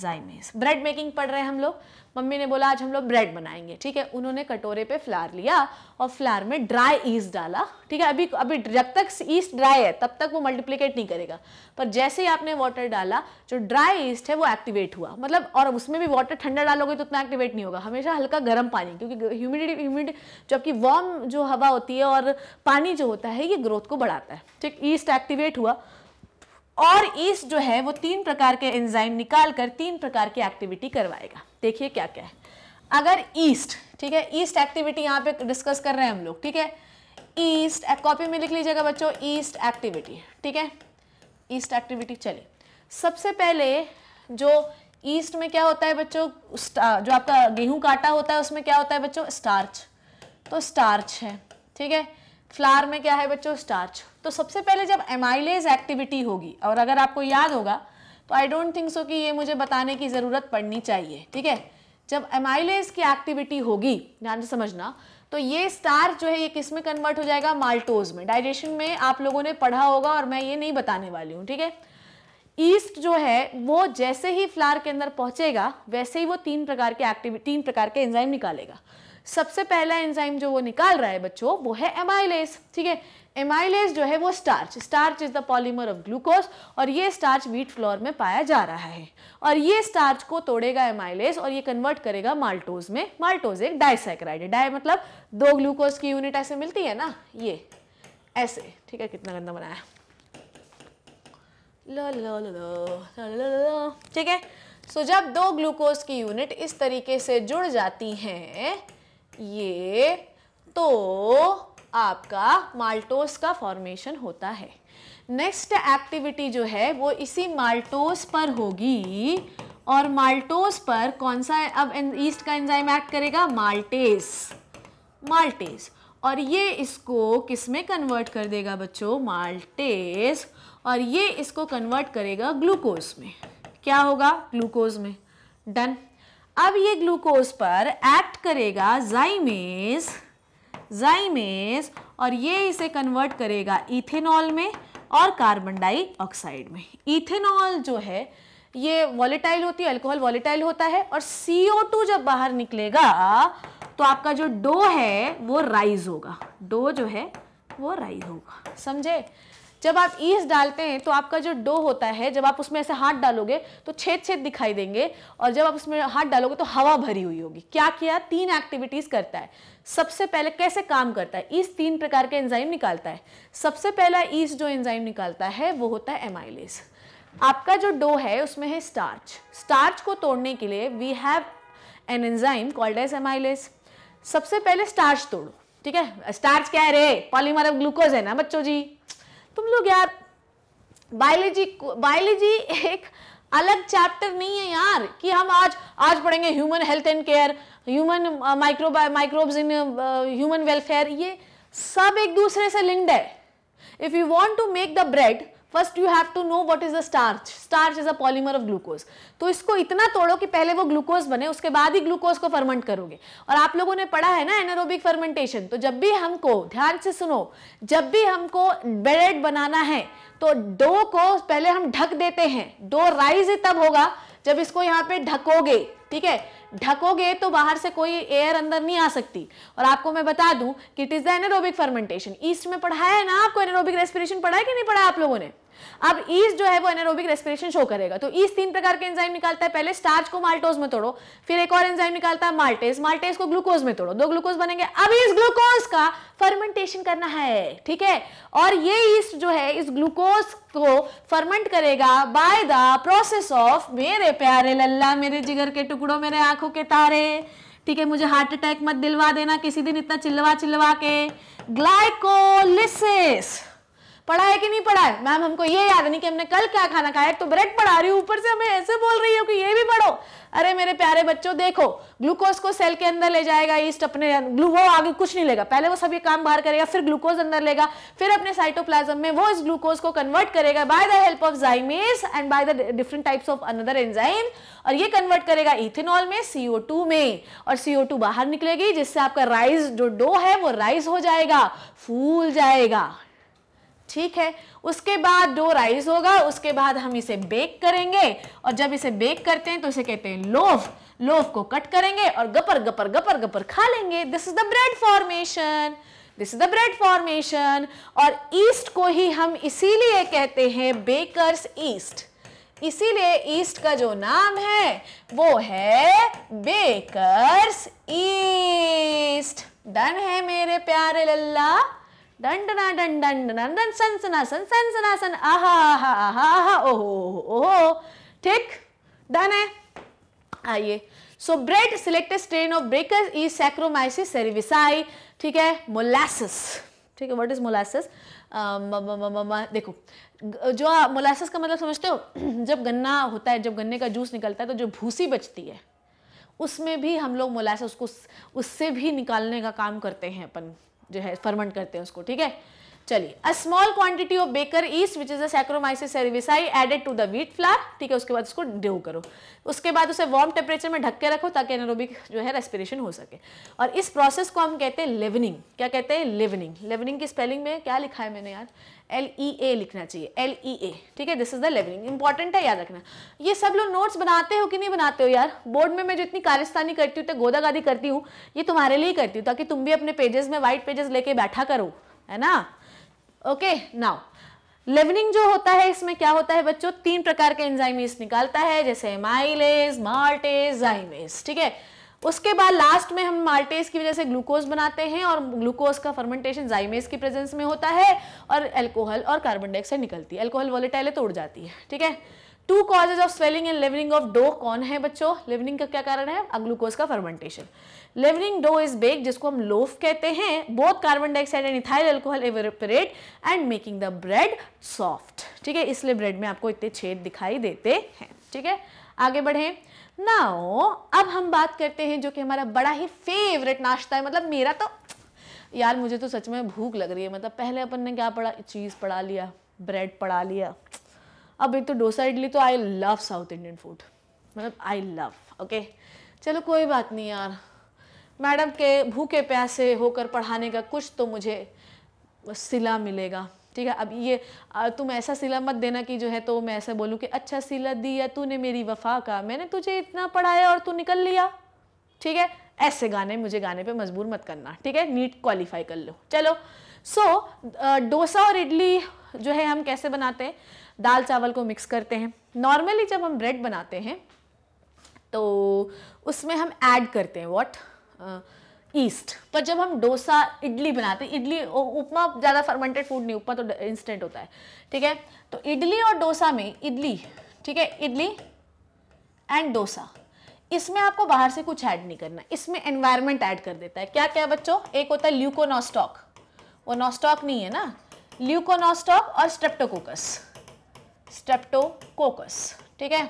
जाइमेस ब्रेड मेकिंग पढ़ रहे हैं हम लोग मम्मी ने बोला आज हम लोग ब्रेड बनाएंगे ठीक है उन्होंने कटोरे पे फ्लार लिया और फ्लार में ड्राई ईस्ट डाला ठीक है अभी अभी जब तक ईस्ट ड्राई है तब तक वो मल्टीप्लीकेट नहीं करेगा पर जैसे ही आपने वाटर डाला जो ड्राई ईस्ट है वो एक्टिवेट हुआ मतलब और उसमें भी वाटर ठंडा डालोगे तो उतना एक्टिवेट नहीं होगा हमेशा हल्का गर्म पानी क्योंकि ह्यूमिडिटी ह्यूमिड जो आपकी वार्म जो हवा होती है और पानी जो होता है ये ग्रोथ को बढ़ाता है ठीक ईस्ट एक्टिवेट हुआ और ईस्ट जो है वो तीन प्रकार के एंजाइम निकाल कर तीन प्रकार की एक्टिविटी करवाएगा देखिए क्या क्या है अगर ईस्ट ठीक है ईस्ट एक्टिविटी यहाँ पे डिस्कस कर रहे हैं हम लोग ठीक है ईस्ट कॉपी में लिख लीजिएगा बच्चों ईस्ट एक्टिविटी ठीक है ईस्ट एक्टिविटी चलिए सबसे पहले जो ईस्ट में क्या होता है बच्चों जो आपका गेहूं काटा होता है उसमें क्या होता है बच्चों स्टार्च तो स्टार्च है ठीक है फ्लार में क्या है बच्चों स्टार्च तो सबसे पहले जब एमाइलेज एक्टिविटी होगी और अगर आपको याद होगा तो आई डोंट थिंक सो कि ये मुझे बताने की ज़रूरत पड़नी चाहिए ठीक है जब एमाइलेज की एक्टिविटी होगी ध्यान से समझना तो ये स्टार जो है ये किस में कन्वर्ट हो जाएगा माल्टोज में डाइजेशन में आप लोगों ने पढ़ा होगा और मैं ये नहीं बताने वाली हूँ ठीक है ईस्ट जो है वो जैसे ही फ्लार के अंदर पहुंचेगा वैसे ही वो तीन प्रकार के एक्टिविटी तीन प्रकार के एंजाइम निकालेगा सबसे पहला एंजाइम जो वो निकाल रहा है बच्चों वो है एमाइलेस ठीक है एमाइलेस जो है वो starch starch is the polymer of glucose और ये स्टार्च वीट फ्लोर में पाया जा रहा है और ये स्टार्च को तोड़ेगा एमाइलेस और ये कन्वर्ट करेगा माल्टोज में माल्टोज एक डाइसाइक्राइड है मतलब दो ग्लूकोज की यूनिट ऐसे मिलती है ना ये ऐसे ठीक है कितना गंदा बनाया ठीक है सो जब दो ग्लूकोज की यूनिट इस तरीके से जुड़ जाती हैं ये तो आपका माल्टोस का फॉर्मेशन होता है नेक्स्ट एक्टिविटी जो है वो इसी माल्टोस पर होगी और माल्टोस पर कौन सा अब ईस्ट का एंजाइम एक्ट करेगा माल्टेस माल्टेस और ये इसको किस में कन्वर्ट कर देगा बच्चों माल्टेस और ये इसको कन्वर्ट करेगा ग्लूकोज में क्या होगा ग्लूकोज में डन अब ये ग्लूकोज पर एक्ट करेगा जाइमेज जाइमेज और ये इसे कन्वर्ट करेगा इथेनॉल में और कार्बन डाइऑक्साइड में इथेनॉल जो है ये वॉलेटाइल होती है अल्कोहल वॉलेटाइल होता है और CO2 जब बाहर निकलेगा तो आपका जो डो है वो राइज होगा डो जो है वो राइज होगा समझे जब आप ईस डालते हैं तो आपका जो डो होता है जब आप उसमें ऐसे हाथ डालोगे तो छेद छेद दिखाई देंगे और जब आप उसमें हाथ डालोगे तो हवा भरी हुई होगी क्या किया तीन एक्टिविटीज़ करता है सबसे पहले कैसे काम करता है ईस तीन प्रकार के एंजाइम निकालता है सबसे पहला ईस जो एंजाइम निकालता है वो होता है एमाइलेस आपका जो डो है उसमें है स्टार्च स्टार्च को तोड़ने के लिए we have an enzyme called as amylase सबसे पहले स्टार्च तोड़ो ठीक है स्टार्च क्या है रे पॉलीमर ऑफ ग्लूकोज है ना बच्चों जी तुम लोग यार बायोलॉजी बायोलॉजी एक अलग चैप्टर नहीं है यार कि हम आज आज पढ़ेंगे human health and care human micro microbes in human welfare ये सब एक दूसरे से लिंक्ड है if you want to make the bread first you have to know what is a starch starch is a polymer of glucose तो इसको इतना तोड़ो कि पहले वो ग्लूकोज बने उसके बाद ही ग्लूकोज को फर्मेंट करोगे और आप लोगों ने पढ़ा है ना एनरोबिक फर्मेंटेशन तो जब भी हमको ध्यान से सुनो जब भी हमको ब्रेड बनाना है तो डो को पहले हम ढक देते हैं डो राइज तब होगा जब इसको यहाँ पे ढकोगे ठीक है ढकोगे तो बाहर से कोई एयर अंदर नहीं आ सकती और आपको मैं बता दूं कि it is the anaerobic fermentation yeast में पढ़ाया है ना आपको एनरोबिक रेस्पिरेशन पढ़ा है कि नहीं पढ़ा आप लोगों ने अब ईस्ट जो है वो एनारोबिक रेस्पिरेशन शो करेगा तो ईस्ट तीन प्रकार के एंजाइम निकालता है पहले स्टार्च को माल्टोज में तोड़ो फिर एक और एंजाइम निकालता है माल्टेज माल्टेज को ग्लूकोज में तोड़ो दो ग्लूकोज बनेंगे अब इस ग्लूकोज का फर्मेंटेशन करना है ठीक है और ये ईस्ट जो है इस ग्लूकोज को फर्मेंट करेगा बाय द प्रोसेस ऑफ मेरे प्यारे लल्ला मेरे जिगर के टुकड़ो मेरे आंखों के तारे ठीक है मुझे हार्ट अटैक मत दिलवा देना किसी दिन इतना चिल्लवा चिल्लवा के ग्लाइकोलिसिस पढ़ा है कि नहीं पढ़ा है मैम हमको ये याद नहीं कि हमने कल क्या खाना खाया तो ब्रेड पढ़ा रही हूँ ऊपर से हमें ऐसे बोल रही हो कि ये भी पढ़ो अरे मेरे प्यारे बच्चों देखो ग्लूकोज को सेल के अंदर ले जाएगा ईस्ट अपने ग्लू वो आगे कुछ नहीं लेगा पहले वो सभी काम बाहर करेगा फिर ग्लूकोज अंदर लेगा फिर अपने साइटोप्लाज्म में वो इस ग्लूकोज को कन्वर्ट करेगा by the help of zymase and by the different types of another enzyme और ये कन्वर्ट करेगा इथेनॉल में सीओ में और सीओ बाहर निकलेगी जिससे आपका राइस जो डो है वो राइस हो जाएगा फूल जाएगा ठीक है उसके बाद डो राइज होगा उसके बाद हम इसे बेक करेंगे और जब इसे बेक करते हैं तो इसे कहते हैं लोफ लोफ को कट करेंगे और गपर गपर गपर गपर खा लेंगे this is the bread formation this is the bread formation और ईस्ट को ही हम इसीलिए कहते हैं बेकर्स ईस्ट इसीलिए ईस्ट का जो नाम है वो है बेकर्स ईस्ट डन है मेरे प्यारे लल्ला दंड दंड ना दंडना दंडन दंडन सनसनासन सनसनासन आहा आहा आहा आहा ओहो ओहो ठीक डन है आइए so bread selected strain of baker is saccharomyces cerevisiae ठीक है मोलासिस ठीक है व्हाट इज मोलासिस देखो जो मोलासिस का मतलब समझते हो जब गन्ना होता है जब गन्ने का जूस निकलता है तो जो भूसी बचती है उसमें भी हम लोग मोलासिस को उससे भी निकालने का काम करते हैं अपन जो है फर्मेंट करते हैं उसको ठीक है चलिए a small quantity of baker yeast which is a added to the wheat flour ठीक है उसके बाद उसको ड्यू करो उसके बाद उसे वार्म टेम्परेचर में ढक के रखो ताकि एनारोबिक जो है रेस्पिरेशन हो सके और इस प्रोसेस को हम कहते हैं लिवनिंग क्या कहते हैं लिवनिंग लिवनिंग की स्पेलिंग में क्या लिखा है मैंने यार एल ई ए लिखना चाहिए एल ई ए ठीक है this is the leavening important है याद रखना ये सब लोग नोट्स बनाते हो कि नहीं बनाते हो यार बोर्ड में मैं जितनी कार्यस्थानी करती हूँ तो गोदागादी करती हूँ ये तुम्हारे लिए करती हूँ ताकि तुम भी अपने पेजेस में वाइट पेजेस लेके बैठा करो है ना ओके नाउ लेवनिंग जो होता है इसमें क्या होता है बच्चों तीन प्रकार के एंजाइमेस निकालता है जैसे माइलेज माल्टेज जाइमेज ठीक है उसके बाद लास्ट में हम माल्टेज की वजह से ग्लूकोज बनाते हैं और ग्लूकोज का फर्मेंटेशन जाइमेज की प्रेजेंस में होता है और एल्कोहल और कार्बन डाइऑक्साइड निकलती है एल्कोहल तो तोड़ जाती है ठीक है to causes of swelling and leavening of dough कौन है बच्चों लेवनिंग का क्या कारण है ग्लूकोज का fermentation leavening dough is bake जिसको हम लोफ कहते हैं both carbon dioxide and ethyl alcohol evaporate and making the bread soft ठीक है इसलिए ब्रेड में आपको इतने छेद दिखाई देते हैं ठीक है आगे बढ़ें नाओ अब हम बात करते हैं जो कि हमारा बड़ा ही फेवरेट नाश्ता है मतलब मेरा तो यार मुझे तो सच में भूख लग रही है मतलब पहले अपन ने क्या पढ़ा चीज़ पढ़ा लिया ब्रेड पढ़ा लिया अब एक तो डोसा इडली तो I love South Indian food मतलब आई लव ओके चलो कोई बात नहीं यार मैडम के भूखे प्यासे होकर पढ़ाने का कुछ तो मुझे सिला मिलेगा ठीक है अब ये तुम ऐसा सिला मत देना कि जो है तो मैं ऐसा बोलूँ कि अच्छा सिला दिया तूने मेरी वफा का मैंने तुझे इतना पढ़ाया और तू निकल लिया ठीक है ऐसे गाने मुझे गाने पे मजबूर मत करना ठीक है नीट क्वालिफाई कर लो चलो सो so, डोसा और इडली जो है हम कैसे बनाते हैं दाल चावल को मिक्स करते हैं नॉर्मली जब हम ब्रेड बनाते हैं तो उसमें हम ऐड करते हैं वॉट ईस्ट पर जब हम डोसा इडली बनाते हैं इडली उपमा ज़्यादा फर्मेंटेड फूड नहीं उपमा तो इंस्टेंट होता है ठीक है तो इडली और डोसा में इडली ठीक है इडली एंड डोसा इसमें आपको बाहर से कुछ ऐड नहीं करना इसमें एनवायरमेंट ऐड कर देता है क्या क्या बच्चों एक होता है ल्यूकोनोस्टॉक वो नोस्टॉक नहीं है ना ल्यूकोनोस्टॉक और स्ट्रेप्टोकोकस स्ट्रेप्टोकोकस ठीक है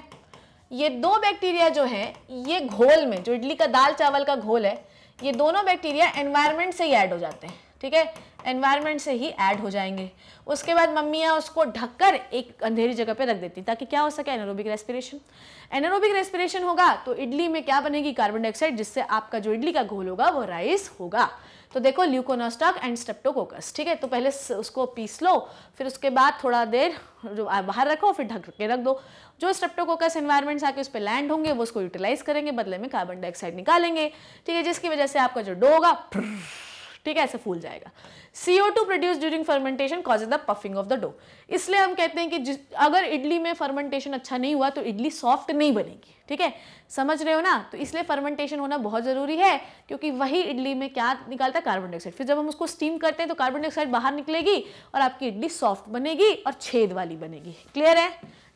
ये दो बैक्टीरिया जो है ये घोल में जो इडली का दाल चावल का घोल है ये दोनों बैक्टीरिया एनवायरमेंट से ही ऐड हो जाते हैं ठीक है एनवायरमेंट से ही ऐड हो जाएंगे उसके बाद मम्मियाँ उसको ढककर एक अंधेरी जगह पे रख देती ताकि क्या हो सके एनोरोबिक रेस्पिरेशन एनोरोबिक रेस्पिरेशन होगा तो इडली में क्या बनेगी कार्बन डाइऑक्साइड जिससे आपका जो इडली का घोल होगा वो राइस होगा तो देखो ल्यूकोनोस्टॉक एंड स्ट्रेप्टोकोकस ठीक है तो पहले उसको पीस लो फिर उसके बाद थोड़ा देर बाहर रखो फिर ढक के रख दो जो स्ट्रेप्टोकोकस इन्वायरमेंट्स आके उस पर लैंड होंगे वो उसको यूटिलाइज करेंगे बदले में कार्बन डाइऑक्साइड निकालेंगे ठीक है जिसकी वजह से आपका जो डो होगा ठीक है ऐसे फूल जाएगा C O two produce during fermentation cause the puffing of the dough इसलिए हम कहते हैं कि अगर इडली में फर्मेंटेशन अच्छा नहीं हुआ तो इडली सॉफ्ट नहीं बनेगी ठीक है समझ रहे हो ना तो इसलिए फर्मेंटेशन होना बहुत ज़रूरी है क्योंकि वही इडली में क्या निकालता है कार्बन डाइऑक्साइड फिर जब हम उसको स्टीम करते हैं तो कार्बन डाइऑक्साइड बाहर निकलेगी और आपकी इडली सॉफ्ट बनेगी और छेद वाली बनेगी क्लियर है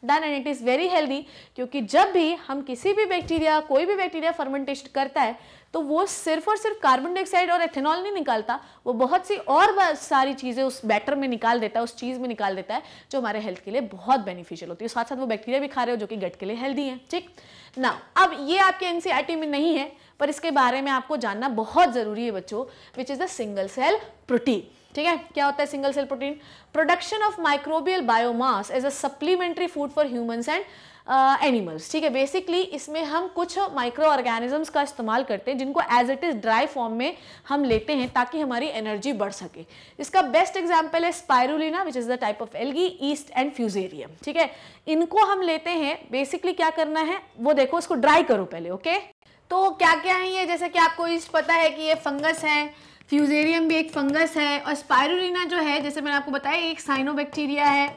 done and it is very healthy क्योंकि जब भी हम किसी भी बैक्टीरिया कोई भी बैक्टीरिया फर्मेंटेशन करता है तो वो सिर्फ और सिर्फ कार्बन डाइऑक्साइड और एथेनॉल नहीं निकालता वो बहुत सी और सारी चीज़ें उस बैटर में निकाल देता है उस चीज़ में निकाल देता है जो हमारे हेल्थ के लिए बहुत बेनिफिशियल होती है साथ साथ वो बैक्टीरिया भी खा रहे हो जो कि गट के लिए हेल्दी है ठीक ना अब ये आपके एन में नहीं है पर इसके बारे में आपको जानना बहुत ज़रूरी है बच्चों which is the single cell protein ठीक है क्या होता है single cell protein production of microbial biomass as a supplementary food for humans and animals ठीक है बेसिकली इसमें हम कुछ माइक्रो ऑर्गेनिजम्स का इस्तेमाल करते हैं जिनको as it is dry form में हम लेते हैं ताकि हमारी एनर्जी बढ़ सके इसका बेस्ट एग्जाम्पल है spirulina which is the type of algae yeast and fusarium ठीक है इनको हम लेते हैं बेसिकली क्या करना है वो देखो इसको ड्राई करो पहले ओके okay? तो क्या क्या है ये जैसे कि आपको ईस्ट पता है कि ये फंगस है फ्यूजेरियम भी एक फंगस है और स्पायरुलिना जो है जैसे मैंने आपको बताया एक साइनोबैक्टीरिया है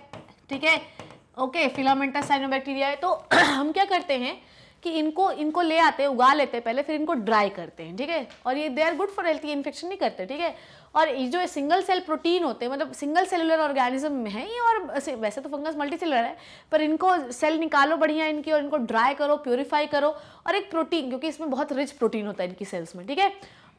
ठीक है ओके फिलामेंटा साइनोबैक्टीरिया है तो हम क्या करते हैं कि इनको इनको ले आते हैं उगा लेते हैं पहले फिर इनको ड्राई करते हैं ठीक है और ये they are good for health infection नहीं करते ठीक है और ये जो सिंगल सेल प्रोटीन होते हैं मतलब सिंगल सेलुलर ऑर्गेनिज्म में है ये और वैसे तो फंगस मल्टी सेलुलर है पर इनको सेल निकालो बढ़िया इनकी और इनको ड्राई करो प्योरीफाई करो और एक प्रोटीन क्योंकि इसमें बहुत रिच प्रोटीन होता है इनकी सेल्स में ठीक है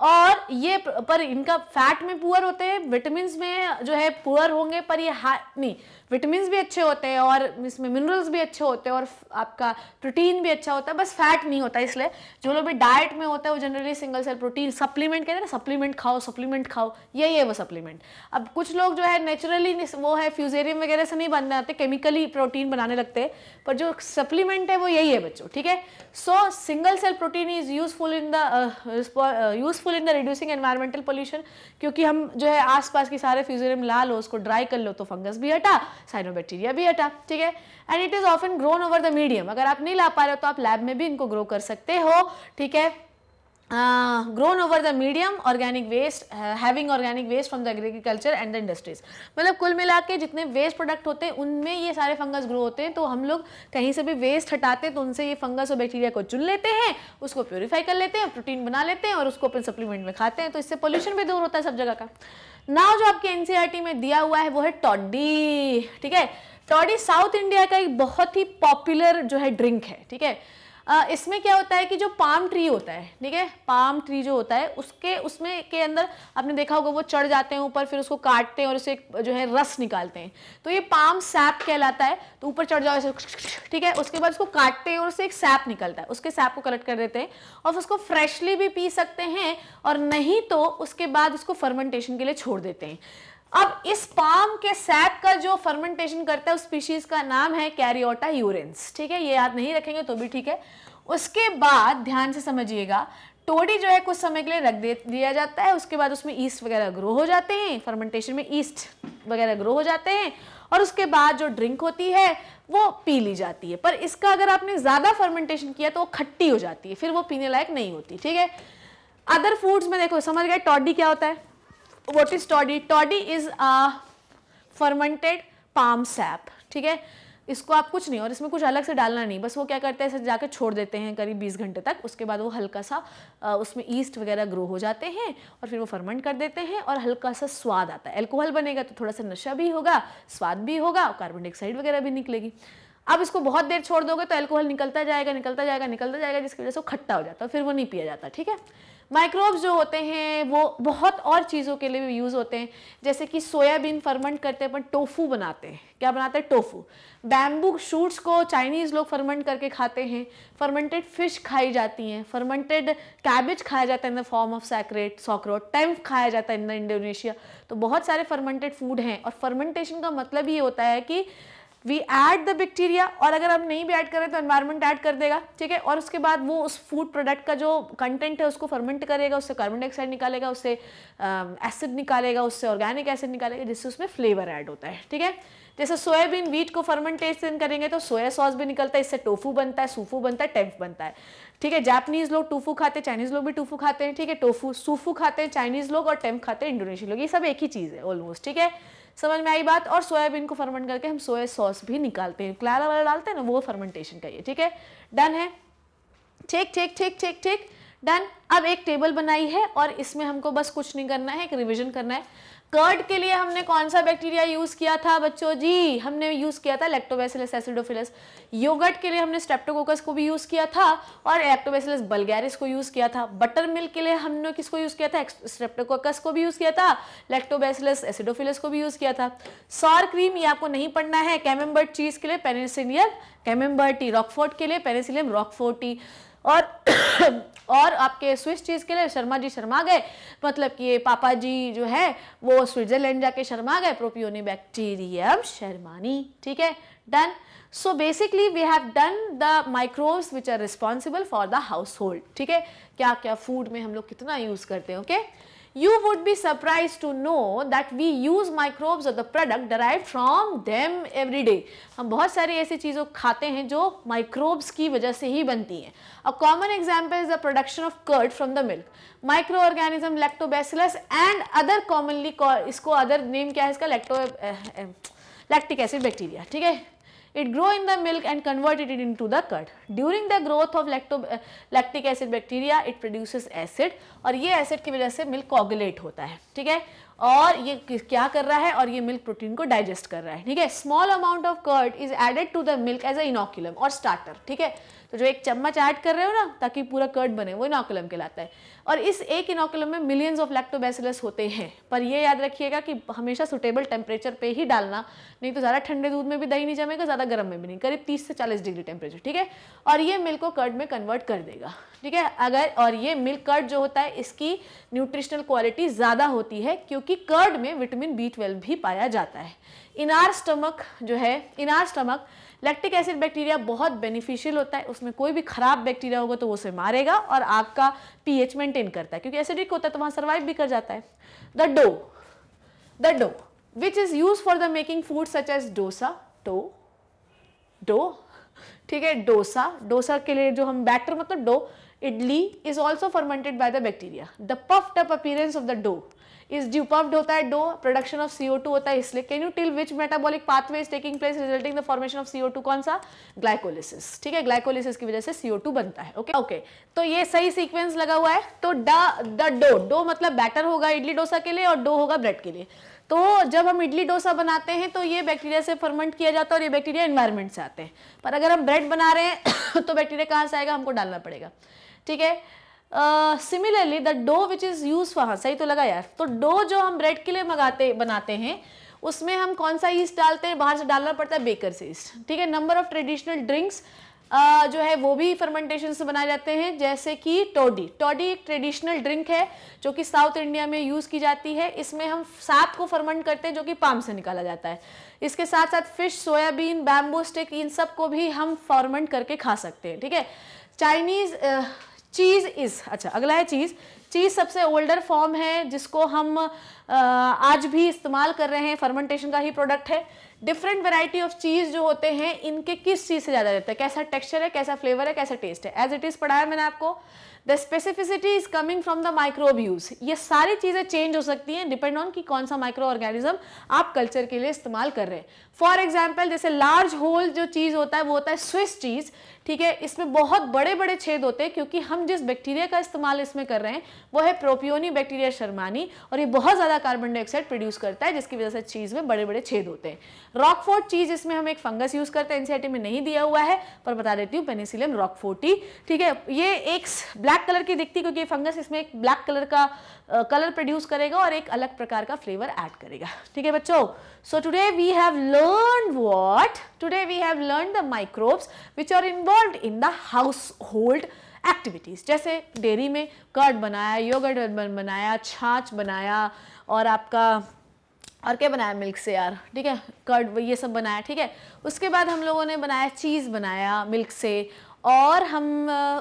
और ये पर इनका फैट में पुअर होते हैं विटामिन में जो है पुअर होंगे पर ये हाई नहीं विटामिन भी अच्छे होते हैं और इसमें मिनरल्स भी अच्छे होते हैं और आपका प्रोटीन भी अच्छा होता है बस फैट नहीं होता इसलिए जो लोग भी डाइट में होता है वो generally single cell protein supplement कहते हैं ना सप्लीमेंट खाओ सप्लीमेंट खाओ यही है वो सप्लीमेंट अब कुछ लोग जो है नेचुरली वो है फ्यूजेरियम वगैरह से नहीं बनने आते केमिकली प्रोटीन बनाने लगते हैं पर जो सप्लीमेंट है वो यही है बच्चों ठीक है so single cell protein is useful in the useful in the reducing environmental pollution क्योंकि हम जो है आसपास के सारे फ्यूजेरियम ला लो उसको ड्राई कर लो तो फंगस भी हटा साइनोबैक्टीरिया भी हटा ठीक है and it is often grown over the medium अगर आप नहीं ला पा रहे हो तो आप लैब में भी इनको ग्रो कर सकते हो ठीक है Uh, grown over the medium organic waste uh, having organic waste from the agriculture and the industries मतलब कुल मिला के जितने वेस्ट प्रोडक्ट होते हैं उनमें ये सारे फंगस ग्रो होते हैं तो हम लोग कहीं से भी वेस्ट हटाते हैं तो उनसे ये फंगस और बैक्टीरिया को चुन लेते हैं उसको प्योरीफाई कर लेते हैं प्रोटीन बना लेते हैं और उसको अपन सप्लीमेंट में खाते हैं तो इससे पोल्यूशन भी दूर होता है सब जगह का नाव जो आपके टी e में दिया हुआ है वो है टॉडी ठीक है टॉडी साउथ इंडिया का एक बहुत ही पॉपुलर जो है ड्रिंक है ठीक है इसमें क्या होता है कि जो पाम ट्री होता है ठीक है पाम ट्री जो होता है उसके उसमें के अंदर आपने देखा होगा वो चढ़ जाते हैं ऊपर फिर उसको काटते हैं और उसे जो है रस निकालते हैं तो ये पाम सैप कहलाता है तो ऊपर चढ़ जाओ ठीक है उसके बाद उसको काटते हैं और उससे एक सैप निकलता है उसके सैप को कलेक्ट कर देते हैं और उसको फ्रेशली भी पी सकते हैं और नहीं तो उसके बाद उसको फर्मेंटेशन के लिए छोड़ देते हैं अब इस पाम के सैप का जो फर्मेंटेशन करता है उस स्पीशीज का नाम है कैरियोटा यूरेंस ठीक है ये याद नहीं रखेंगे तो भी ठीक है उसके बाद ध्यान से समझिएगा टोडी जो है कुछ समय के लिए रख दे दिया जाता है उसके बाद उसमें ईस्ट वगैरह ग्रो हो जाते हैं फर्मेंटेशन में ईस्ट वगैरह ग्रो हो जाते हैं और उसके बाद जो ड्रिंक होती है वो पी ली जाती है पर इसका अगर आपने ज़्यादा फर्मेंटेशन किया तो वो खट्टी हो जाती है फिर वो पीने लायक नहीं होती ठीक है अदर फूड्स में देखो समझ गए टॉडी क्या होता है what is toddy toddy is a fermented palm sap ठीक है इसको आप कुछ नहीं और इसमें कुछ अलग से डालना नहीं बस वो क्या करते हैं जाकर छोड़ देते हैं करीब 20 घंटे तक उसके बाद वो हल्का सा उसमें ईस्ट वगैरह ग्रो हो जाते हैं और फिर वो फर्मेंट कर देते हैं और हल्का सा स्वाद आता है एल्कोहल बनेगा तो थोड़ा सा नशा भी होगा स्वाद भी होगा और कार्बन डाइऑक्साइड वगैरह भी निकलेगी अब इसको बहुत देर छोड़ दोगे तो एल्कोहल निकलता जाएगा निकलता जाएगा निकलता जाएगा जिसकी वजह से वो खट्टा हो जाता है फिर वो नहीं पिया जाता ठीक है माइक्रोब्स जो होते हैं वो बहुत और चीज़ों के लिए भी यूज़ होते हैं जैसे कि सोयाबीन फर्मेंट करते हैं अपन टोफू बनाते हैं क्या बनाते हैं टोफू बैम्बू शूट्स को चाइनीज़ लोग फर्मेंट करके खाते हैं फर्मेंटेड फिश खाई जाती हैं फर्मेंटेड कैबेज खाया जाता है in the form of sauerkraut sauerkraut tempeh खाया जाता है इन द इंडोनेशिया तो बहुत सारे फर्मेंटेड फूड हैं और फर्मेंटेशन का मतलब ये होता है कि वी ऐड द बैक्टीरिया और अगर हम नहीं भी ऐड करें तो एनवायरमेंट ऐड कर देगा ठीक है और उसके बाद वो उस फूड प्रोडक्ट का जो कंटेंट है उसको फर्मेंट करेगा उससे कार्बन डाइऑक्साइड निकालेगा उससे एसिड निकालेगा उससे ऑर्गेनिक एसिड निकालेगा जिससे उसमें फ्लेवर ऐड होता है ठीक है जैसे सोयाबीन वीट को फर्मेंटेशन करेंगे तो सोया सॉस भी निकलता है इससे टोफू बनता है सूफू बनता है टेम्फ बनता है ठीक है जापानीज लोग टोफू खाते हैं चाइनीज लोग भी टोफू खाते हैं ठीक है टोफू सूफू खाते हैं चाइनीज लोग और टेम्फ खाते हैं इंडोनेशियन लोग ये सब एक ही चीज़ है ऑलमोस्ट ठीक है समझ में आई बात और सोयाबीन को फर्मेंट करके हम सोया सॉस भी निकालते हैं क्लारा वाला डालते हैं ना वो फर्मेंटेशन का ये ठीक है डन है ठीक ठीक ठीक ठीक ठीक डन अब एक टेबल बनाई है और इसमें हमको बस कुछ नहीं करना है एक रिविजन करना है कर्ड के लिए हमने कौन सा बैक्टीरिया यूज़ किया था बच्चों जी हमने यूज़ किया था लैक्टोबैसिलस एसिडोफिलस योगर्ट के लिए हमने स्ट्रेप्टोकोकस को भी यूज़ किया था और एक्टोबेसिलस बल्गैरिस को यूज़ किया था बटर मिल्क के लिए हमने किसको यूज़ किया था स्ट्रेप्टोकोकस को भी यूज़ किया था लैक्टोबैसिलस एसिडोफिलस को भी यूज़ किया था सॉर क्रीम ये आपको नहीं पढ़ना है कैमेम्बर्ट चीज़ के लिए पेनिसिलियम कैमेम्बर्टी रॉकफोर्ट के लिए पेनिसिलियम रॉकफोर्टी और और आपके स्विस चीज़ के लिए शर्मा जी शर्मा गए मतलब कि ये पापा जी जो है वो स्विट्जरलैंड जाके शर्मा गए बैक्टीरियम शर्मानी ठीक है done so basically we have done the microbes which are responsible for the household ठीक है क्या क्या फूड में हम लोग कितना यूज़ करते हैं okay okay? you would be surprised to know that we use microbes or the product derived from them every day. हम बहुत सारी ऐसी चीज़ों खाते हैं जो microbes की वजह से ही बनती हैं. A common example is the production of curd from the milk. Microorganism lactobacillus and other commonly called इसको other name क्या है इसका lacto lactic acid bacteria. ठीक है It grow in the milk and it it into the curd. During the growth of lacto, uh, lactic acid bacteria, it produces acid और ये acid की वजह से milk coagulate होता है ठीक है और ये क्या कर रहा है और ये मिल्क प्रोटीन को डाइजेस्ट कर रहा है ठीक है small amount of curd is added to the milk as a inoculum और स्टार्टर ठीक है तो जो एक चम्मच ऐड कर रहे हो ना ताकि पूरा कर्ड बने वो इनोकुलम कहलाता है और इस एक इनोकुलम में मिलियंस ऑफ लैक्टोबैसिलस होते हैं पर यह याद रखिएगा कि हमेशा सुटेबल टेम्परेचर पे ही डालना नहीं तो ज़्यादा ठंडे दूध में भी दही नहीं जमेगा ज़्यादा गर्म में भी नहीं करीब तीस से चालीस डिग्री टेम्परेचर ठीक है और ये मिल्क को कर्ड में कन्वर्ट कर देगा ठीक है अगर और ये मिल्क कर्ड जो होता है इसकी न्यूट्रिशनल क्वालिटी ज़्यादा होती है क्योंकि कर्ड में विटामिन बी ट्वेल्व भी पाया जाता है इनार स्टमक जो है inner stomach lactic acid bacteria बहुत बेनिफिशियल होता है उसमें कोई भी खराब बैक्टीरिया होगा तो वो उसे मारेगा और आपका पीएच मेंटेन करता है क्योंकि एसिडिक होता है तो वहाँ सर्वाइव भी कर जाता है the dough the dough which is use for the making food such as dosa dough dough ठीक है डोसा डोसा के लिए जो हम बैटर मतलब dough idli is also fermented by the bacteria the puffed up appearance of the dough is due puffed होता है due production of CO two होता है इसलिए can you tell which metabolic pathway is taking place resulting the formation of CO two कौन सा glycolysis ठीक है glycolysis की वजह से सीओ टू बनता है ओके okay? Okay okay. तो ये सही सीक्वेंस लगा हुआ है तो द डो डो मतलब बैटर होगा इडली डोसा के लिए और डो होगा ब्रेड के लिए तो जब हम इडली डोसा बनाते हैं तो ये बैक्टीरिया से फर्मेंट किया जाता है और ये बैक्टीरिया इन्वायरमेंट से आते हैं पर अगर हम ब्रेड बना रहे हैं तो बैक्टीरिया कहाँ से आएगा हमको डालना पड़ेगा ठीक है similarly the dough which is use वहाँ सही तो लगा यार तो डो जो हम ब्रेड के लिए मंगाते बनाते हैं उसमें हम कौन सा ईस्ट डालते हैं बाहर से डालना पड़ता है बेकर से ईस्ट ठीक है नंबर ऑफ ट्रेडिशनल ड्रिंक्स जो है वो भी फर्मेंटेशन से बनाए जाते हैं जैसे कि टोडी टोडी एक ट्रेडिशनल ड्रिंक है जो कि साउथ इंडिया में यूज़ की जाती है इसमें हम सात को फर्मेंट करते हैं जो कि पाम से निकाला जाता है इसके साथ साथ फिश सोयाबीन बैम्बू स्टिक इन सब को भी हम फॉर्मेंट करके खा सकते हैं ठीक है चाइनीज़ चीज़ इज अच्छा अगला है चीज़ चीज़ सबसे ओल्डर फॉर्म है जिसको हम आ, आज भी इस्तेमाल कर रहे हैं फर्मेंटेशन का ही प्रोडक्ट है डिफरेंट वेराइटी ऑफ चीज़ जो होते हैं इनके किस चीज़ से ज़्यादा रहता है कैसा टेक्सचर है कैसा फ्लेवर है कैसा टेस्ट है एज इट इज़ पढ़ाया मैंने आपको the specificity is coming from the microbes ये सारी चीज़ें चेंज हो सकती हैं डिपेंड ऑन कि कौन सा माइक्रो ऑर्गेनिज्म आप कल्चर के लिए इस्तेमाल कर रहे हैं फॉर एग्जाम्पल जैसे लार्ज होल जो चीज़ होता है वो होता है स्विस चीज़ ठीक है इसमें बहुत बड़े बड़े छेद होते हैं क्योंकि हम जिस बैक्टीरिया का इस्तेमाल इसमें कर रहे हैं वो है प्रोपियोनी बैक्टीरिया शर्मानी और ये बहुत ज़्यादा कार्बन डाइऑक्साइड प्रोड्यूस करता है जिसकी वजह से चीज़ में बड़े बड़े छेद होते हैं रॉकफोर्ट चीज़ इसमें हम एक फंगस यूज़ करते हैं एनसीआईटी में नहीं दिया हुआ है पर बता देती हूँ पेनिसिलियम रॉकफोर्टी ठीक है ये एक ब्लैक कलर की दिखती है क्योंकि फंगस इसमें एक ब्लैक कलर का कलर प्रोड्यूस करेगा और एक अलग प्रकार का फ्लेवर ऐड करेगा ठीक है बच्चों So today we have learned what? Today we have learned the microbes which are involved in the household activities जैसे डेयरी में कर्ड बनाया योगर्ट बनाया छाछ बनाया और आपका और क्या बनाया मिल्क से यार ठीक है कर्ड ये सब बनाया ठीक है उसके बाद हम लोगों ने बनाया चीज़ बनाया मिल्क से और हम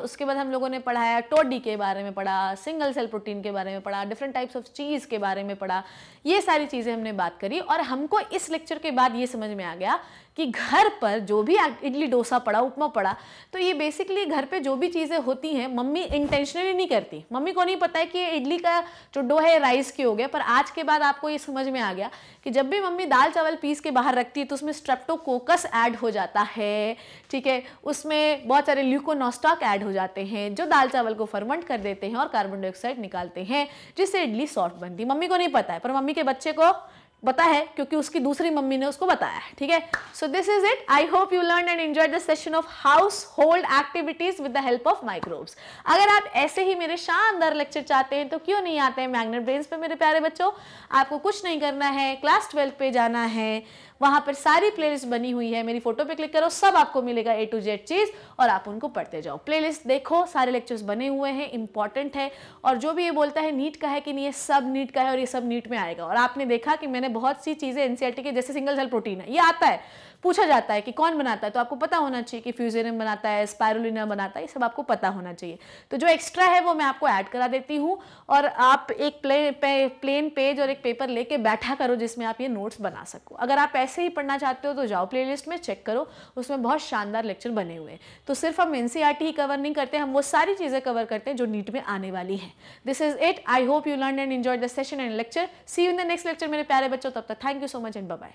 उसके बाद हम लोगों ने पढ़ाया टोडी के बारे में पढ़ा सिंगल सेल प्रोटीन के बारे में पढ़ा डिफरेंट टाइप्स ऑफ चीज़ के बारे में पढ़ा ये सारी चीज़ें हमने बात करी और हमको इस लेक्चर के बाद ये समझ में आ गया कि घर पर जो भी इडली डोसा पड़ा उपमा पड़ा तो ये बेसिकली घर पे जो भी चीज़ें होती हैं मम्मी इंटेंशनली नहीं करती मम्मी को नहीं पता है कि ये इडली का जो डो है राइस के हो गया पर आज के बाद आपको ये समझ में आ गया कि जब भी मम्मी दाल चावल पीस के बाहर रखती है तो उसमें स्ट्रेप्टोकोकस ऐड हो जाता है ठीक है उसमें बहुत सारे ल्यूकोनोस्टॉक ऐड हो जाते हैं जो दाल चावल को फर्मेंट कर देते हैं और कार्बन डाइऑक्साइड निकालते हैं जिससे इडली सॉफ्ट बनती मम्मी को नहीं पता है पर मम्मी के बच्चे को पता है क्योंकि उसकी दूसरी मम्मी ने उसको बताया है ठीक है so this is it I hope you learn and enjoy the session of household activities with the help of microbes अगर आप ऐसे ही मेरे शानदार लेक्चर चाहते हैं तो क्यों नहीं आते हैं मैग्नेट ब्रेन्स पे मेरे प्यारे बच्चों आपको कुछ नहीं करना है क्लास ट्वेल्थ पे जाना है वहां पर सारी प्लेलिस्ट बनी हुई है मेरी फोटो पे क्लिक करो सब आपको मिलेगा ए टू जेड चीज़ और आप उनको पढ़ते जाओ प्लेलिस्ट देखो सारे लेक्चर्स बने हुए हैं इंपॉर्टेंट है और जो भी ये बोलता है नीट का है कि नहीं ये सब नीट का है और ये सब नीट में आएगा और आपने देखा कि मैंने बहुत सी चीज़ें एनसीआरटी e के जैसे सिंगल सेल प्रोटीन है ये आता है पूछा जाता है कि कौन बनाता है तो आपको पता होना चाहिए कि फ्यूजेरियम बनाता है स्पायरुलिना बनाता है ये सब आपको पता होना चाहिए तो जो एक्स्ट्रा है वो मैं आपको ऐड करा देती हूँ और आप एक प्ले, पे, प्लेन पेज और एक पेपर लेके बैठा करो जिसमें आप ये नोट्स बना सको अगर आप ऐसे ही पढ़ना चाहते हो तो जाओ प्ले में चेक करो उसमें बहुत शानदार लेक्चर बने हुए हैं तो सिर्फ हम एन e ही कवर नहीं करते हम वो सारी चीज़ें कवर करते हैं जो नीट में आने वाली हैं this is it I hope you learn and enjoy the session and lecture see you in the next lecture मेरे प्यारे बच्चों तब तक thank you so much and bye